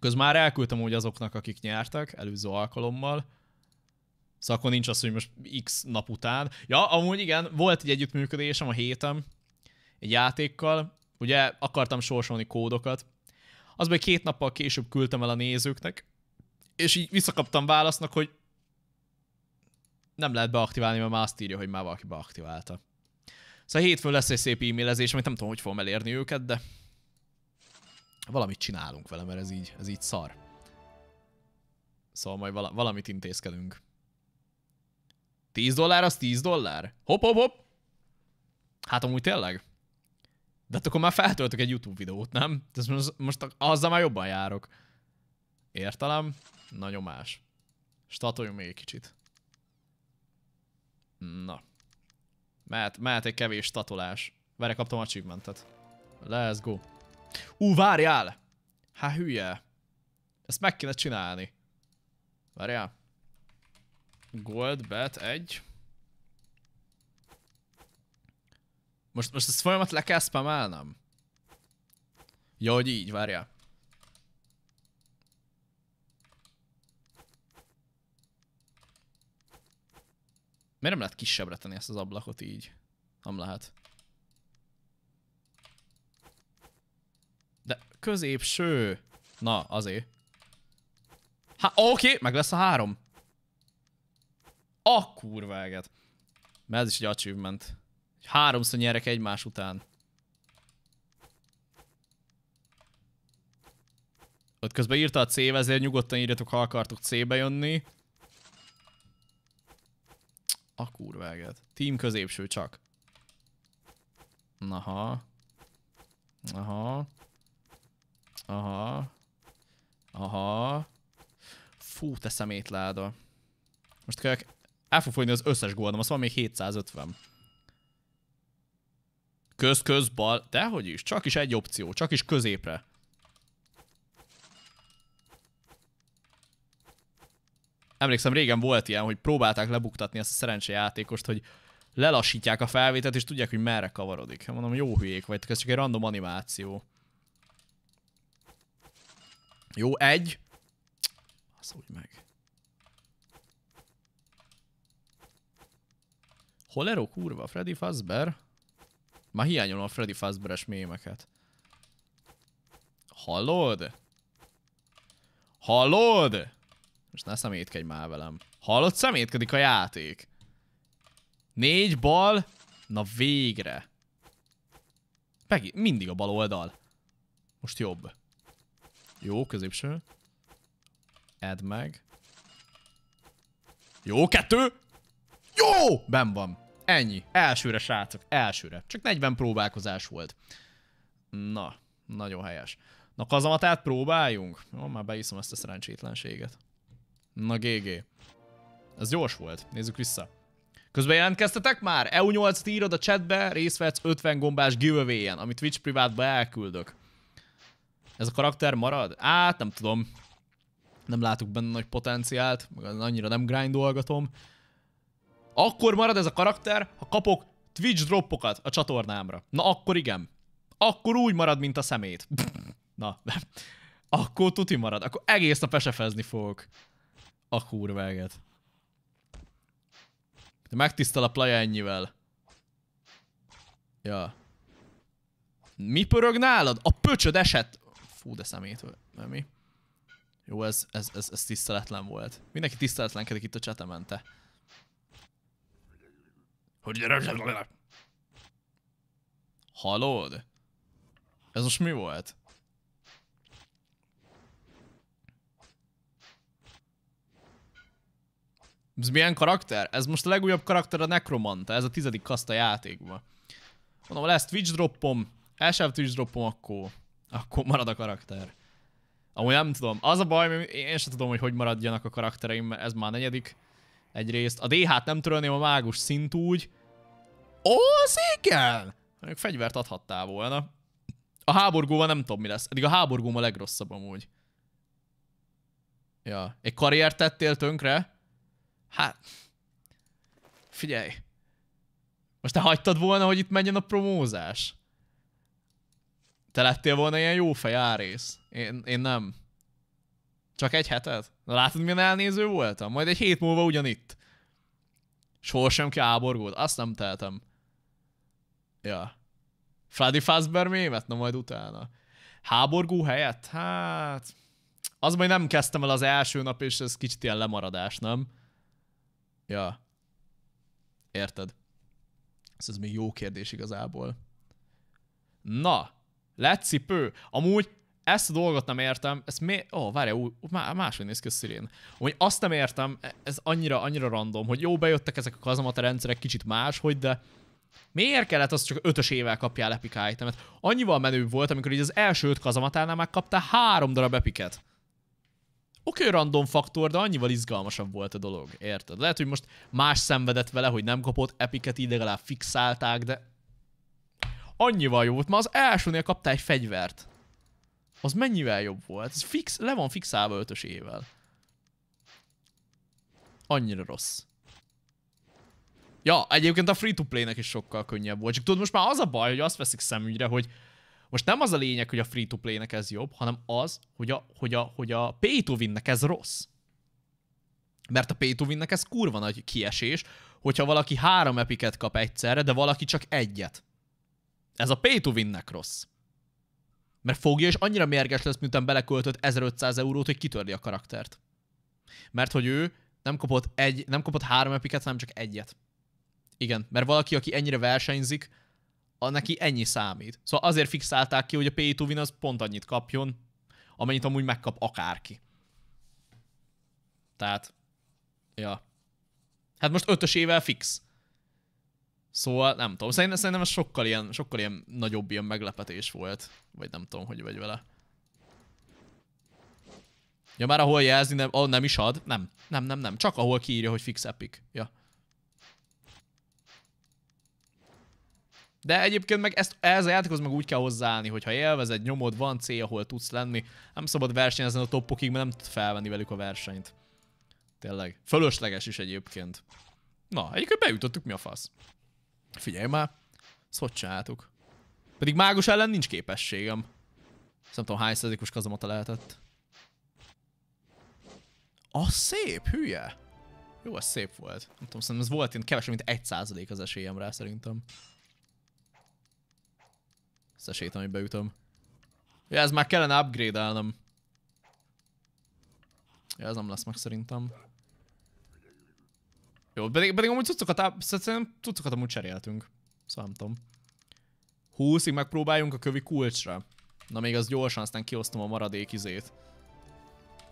Közben már elküldtem úgy azoknak, akik nyertek előző alkalommal. Szóval akkor nincs az, hogy most x nap után. Ja, amúgy igen, volt egy együttműködésem a hétem egy játékkal. Ugye akartam sorsolni kódokat. Az még két nappal később küldtem el a nézőknek, és így visszakaptam válasznak, hogy nem lehet beaktiválni, mert már azt írja, hogy már valaki beaktiválta. Szóval hétfőn lesz egy szép e-mailezés, amit nem tudom, hogy fogom elérni őket, de valamit csinálunk vele, mert ez így, ez így szar. Szóval majd vala, valamit intézkedünk. 10 dollár az 10 dollár? Hop hop hop. Hát amúgy tényleg? De hát akkor már feltöltök egy YouTube videót, nem? Ez most, most azzal már jobban járok. Értelem? Nagyon más. Statoljunk még egy kicsit. Na. Mehet, mehet egy kevés tatolás. Várj, kaptam a achievementet. Let's go. Ú, várjál! Há, hülye. Ezt meg kéne csinálni. Várjál. Gold, bet, egy. Most, most ezt folyamat le kell spamálnom? Ja, hogy így, várjál. Miért nem lehet kisebbre tenni ezt az ablakot így? Nem lehet. De középső. Na, azért. Há, oké, okay, meg lesz a három. A kurva eget. Mert ez is egy achievement. Háromszor nyerek egymás után. Ott közben írta a C-be, ezért nyugodtan írjatok, ha akartok C-be jönni. A kurváget. Team középső csak. Aha. Aha. Aha. Aha. Fú, te szemétláda. Most kell el fog fogyni az összes goldom, azt van még 750. Köz, köz, bal. Dehogy is, csak is egy opció, csak is középre. emlékszem, régen volt ilyen, hogy próbálták lebuktatni ezt a szerencsejátékost, hogy lelassítják a felvételt, és tudják, hogy merre kavarodik. Hát mondom, jó hülyék vagy, ez csak egy random animáció. Jó, egy. Az úgy meg. Holero kurva, Freddy Fazbear? Már hiányolom a Freddy Fazberes mémeket. Hallod? Hallod? Most ne szemétkedj már velem. Hallott, szemétkedik a játék. Négy bal. Na végre. Pegi, mindig a bal oldal. Most jobb. Jó, középső. Edd meg. Jó, kettő. Jó! Ben van. Ennyi. Elsőre, srácok. Elsőre. Csak 40 próbálkozás volt. Na, nagyon helyes. Na, kazamatát próbáljunk. Jó, már beiszom ezt a szerencsétlenséget. Na GG. Ez gyors volt, nézzük vissza. Közben jelentkeztetek már? eu 8 írod a chatbe, részt vetsz 50 gombás giveaway amit Twitch privátba elküldök. Ez a karakter marad? Á, nem tudom. Nem látok benne nagy potenciált, annyira nem grindolgatom. Akkor marad ez a karakter, ha kapok Twitch droppokat a csatornámra. Na akkor igen. Akkor úgy marad, mint a szemét. Na, nem. Akkor tuti marad. Akkor egész nap esefezni fogok. A eget. De megtisztel a playa ennyivel. Ja. Mi pörög nálad? A pöcsöd esett! Fú, de szemét, nem mi? Jó, ez, ez, ez, ez tiszteletlen volt. Mindenki tiszteletlenkedik itt a csetemente. Hogy Hallod? Ez most mi volt? Ez milyen karakter? Ez most a legújabb karakter a Necromanta, ez a tizedik kaszt a játékban. Mondom, lesz Twitch droppom, elsőbb Twitch droppom, akkor, akkor marad a karakter. Amúgy nem tudom, az a baj, én sem tudom, hogy hogy maradjanak a karaktereim, mert ez már negyedik egyrészt. A DH-t nem törölném a mágus szint úgy. Ó, széken! Mondjuk fegyvert adhattál volna. A háborgóval nem tudom mi lesz. Eddig a háborgóm a legrosszabb amúgy. Ja. Egy karriert tettél tönkre? Hát... Figyelj. Most te hagytad volna, hogy itt menjen a promózás? Te lettél volna ilyen fej, árész. Én, én nem. Csak egy hetet? Na látod, milyen elnéző voltam? Majd egy hét múlva ugyanitt. Sorsem ki áborgód. Azt nem tehetem. Ja. Freddy Fazbear mémet? Na majd utána. Háborgó helyett? Hát... Az majd nem kezdtem el az első nap, és ez kicsit ilyen lemaradás, nem? Ja. Érted? Ez, az, még jó kérdés igazából. Na, lecipő. Amúgy ezt a dolgot nem értem, ezt mi... Ó, oh, várjál, máshogy néz ki a szirén. Amúgy azt nem értem, e, ez annyira, annyira random, hogy jó, bejöttek ezek a kazamata rendszerek, kicsit máshogy, de miért kellett az csak ötös évvel kapjál epic itemet? Annyival menőbb volt, amikor így az első öt kazamatánál már kaptál három darab epiket oké okay, random faktor, de annyival izgalmasabb volt a dolog, érted? Lehet, hogy most más szenvedett vele, hogy nem kapott epiket, így legalább fixálták, de annyival jobb volt. Ma az elsőnél kaptál egy fegyvert. Az mennyivel jobb volt? Ez fix, le van fixálva ötösével. Annyira rossz. Ja, egyébként a free-to-play-nek is sokkal könnyebb volt. Csak tudod, most már az a baj, hogy azt veszik szemügyre, hogy most nem az a lényeg, hogy a free-to-play-nek ez jobb, hanem az, hogy a, hogy a, hogy a pay-to-win-nek ez rossz. Mert a pay to win ez kurva nagy kiesés, hogyha valaki három epiket kap egyszerre, de valaki csak egyet. Ez a pay to win rossz. Mert fogja, és annyira mérges lesz, miután beleköltött 1500 eurót, hogy kitörli a karaktert. Mert hogy ő nem kapott, egy, nem kapott három epiket, hanem csak egyet. Igen, mert valaki, aki ennyire versenyzik, neki ennyi számít. Szóval azért fixálták ki, hogy a pay to win az pont annyit kapjon, amennyit amúgy megkap akárki. Tehát, ja. Hát most ötösével fix. Szóval nem tudom, szerintem, szerintem ez sokkal ilyen, sokkal ilyen nagyobb ilyen meglepetés volt. Vagy nem tudom, hogy vagy vele. Ja, már ahol jelzi, nem, ah nem is ad. Nem, nem, nem, nem. Csak ahol kiírja, hogy fix epic. Ja. De egyébként meg ezt, ez a játékhoz meg úgy kell hozzáállni, hogy ha élvezed, nyomod, van cél, ahol tudsz lenni, nem szabad versenyezni a toppokig, mert nem tud felvenni velük a versenyt. Tényleg. Fölösleges is egyébként. Na, egyébként bejutottuk mi a fasz. Figyelj már, szóval csináltuk? Pedig mágus ellen nincs képességem. nem tudom hány százalékos kazamata lehetett. A szép, hülye! Jó, az szép volt. Nem tudom, szerintem ez volt én kevesebb, mint százalék az esélyem rá szerintem. Ezt sét, amit beütöm. Ja, ez már kellene upgrade-elnem. Ja, ez nem lesz meg szerintem. Jó, pedig, pedig amúgy cuccokat, á... szerintem cuccokat amúgy cseréltünk. Szóval nem tudom. Húszig megpróbáljunk a kövi kulcsra. Na még az gyorsan, aztán kiosztom a maradék izét.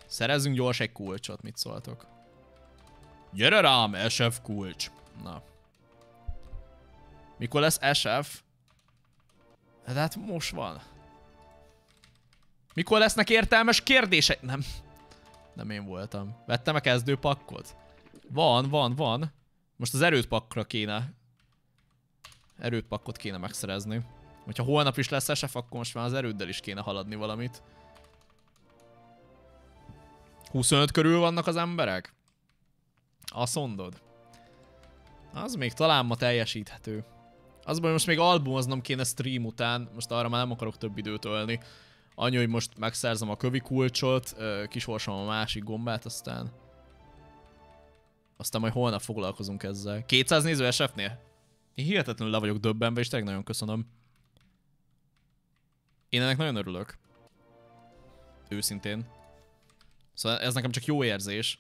Szerezzünk gyors egy kulcsot, mit szóltok? Gyere rám, SF kulcs! Na. Mikor lesz SF? De hát most van. Mikor lesznek értelmes kérdések? Nem. Nem én voltam. Vettem a kezdő pakkot? Van, van, van. Most az pakkra kéne. pakkot kéne megszerezni. Hogyha holnap is lesz esef, akkor most már az erőddel is kéne haladni valamit. 25 körül vannak az emberek? Azt mondod? Az még talán ma teljesíthető. Az baj, most még albumoznom kéne stream után, most arra már nem akarok több időt ölni. Annyi, hogy most megszerzem a kövi kulcsot, kisorsom a másik gombát, aztán... Aztán majd holnap foglalkozunk ezzel. 200 néző SF-nél? Én hihetetlenül le vagyok döbbenve, és tényleg nagyon köszönöm. Én ennek nagyon örülök. Őszintén. Szóval ez nekem csak jó érzés.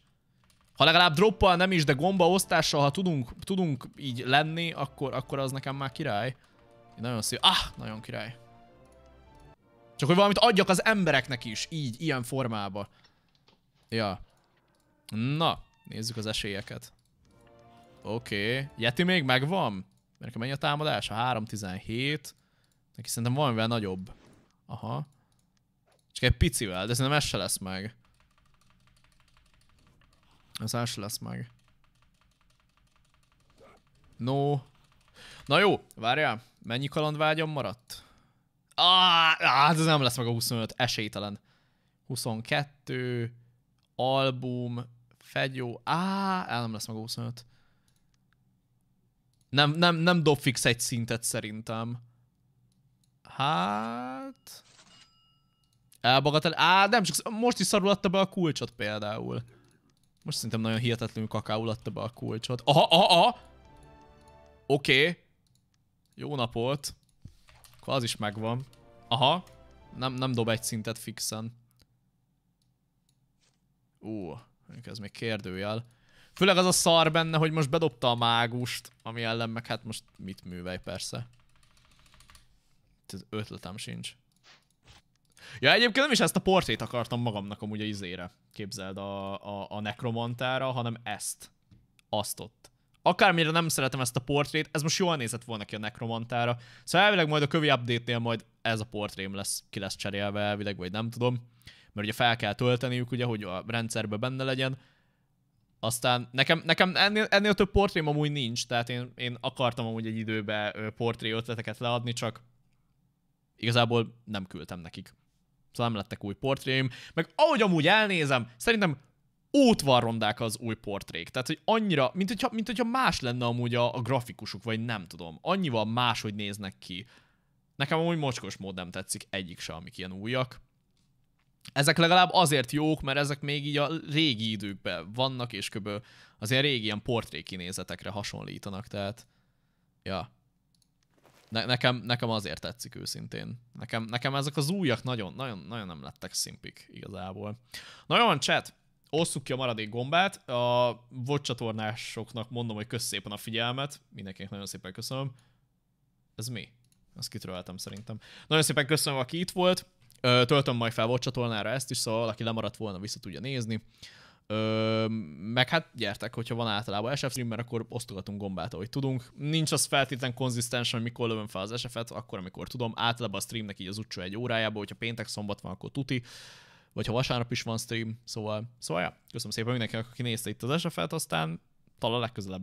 Ha legalább droppal nem is, de gomba osztással, ha tudunk, tudunk így lenni, akkor, akkor az nekem már király. Én nagyon szív... Ah, nagyon király. Csak hogy valamit adjak az embereknek is, így, ilyen formába. Ja. Na, nézzük az esélyeket. Oké. Okay. Yeti még megvan? Mert nekem mennyi a támadás támadása? 317. Neki szerintem valamivel nagyobb. Aha. Csak egy picivel, de szerintem ez se lesz meg. Az ás lesz meg. No. Na jó, várjál. Mennyi kalandvágyom maradt? Ah, ah, ez nem lesz meg a 25, esélytelen. 22, album, fegyó, á, ah, nem lesz meg a 25. Nem, nem, nem dob fix egy szintet szerintem. Hát... Elbagatel... Á, nem, csak most is szarul adta be a kulcsot például. Most szerintem nagyon hihetetlenül kakául adta be a kulcsot. Aha, aha, aha! Oké. Okay. Jó napot. Akkor az is megvan. Aha. Nem, nem dob egy szintet fixen. Ú, ez még kérdőjel. Főleg az a szar benne, hogy most bedobta a mágust, ami ellen meg hát most mit művelj persze. Ez ötletem sincs. Ja, egyébként nem is ezt a portrét akartam magamnak amúgy a izére, képzeld, a, a, a nekromantára, hanem ezt. Azt ott. Akármire nem szeretem ezt a portrét, ez most jól nézett volna ki a nekromantára. Szóval elvileg majd a kövi update-nél majd ez a portrém lesz, ki lesz cserélve elvileg, vagy nem tudom. Mert ugye fel kell tölteniük, ugye, hogy a rendszerben benne legyen. Aztán nekem, nekem ennél, ennél több portrém amúgy nincs, tehát én, én akartam amúgy egy időben portré ötleteket leadni, csak igazából nem küldtem nekik szóval nem lettek új portréim, meg ahogy amúgy elnézem, szerintem ótvarrondák az új portrék. Tehát, hogy annyira, mint hogyha, mint hogyha más lenne amúgy a, a grafikusuk, vagy nem tudom. Annyival más, hogy néznek ki. Nekem amúgy mocskos mód nem tetszik egyik se, amik ilyen újak. Ezek legalább azért jók, mert ezek még így a régi időkben vannak, és köbö az ilyen régi ilyen portré kinézetekre hasonlítanak, tehát... Ja. Ne, nekem, nekem azért tetszik őszintén. Nekem, nekem ezek az újak nagyon, nagyon, nagyon nem lettek szimpik igazából. Na jó van, chat, osszuk ki a maradék gombát. A VOD csatornásoknak mondom, hogy kösz szépen a figyelmet. Mindenkinek nagyon szépen köszönöm. Ez mi? Azt kitöröltem szerintem. Nagyon szépen köszönöm, aki itt volt. Töltöm majd fel VOD csatornára ezt is, szóval aki lemaradt volna, vissza tudja nézni. Ö, meg hát gyertek, hogyha van általában SF stream, mert akkor osztogatunk gombát, ahogy tudunk. Nincs az feltétlen konzisztens, hogy mikor lövöm fel az SF-et, akkor, amikor tudom. Általában a streamnek így az utcsó egy órájában, hogyha péntek, szombat van, akkor tuti vagy ha vasárnap is van stream, szóval, szóval ja, köszönöm szépen mindenkinek, aki nézte itt az SF-et, aztán talán legközelebb.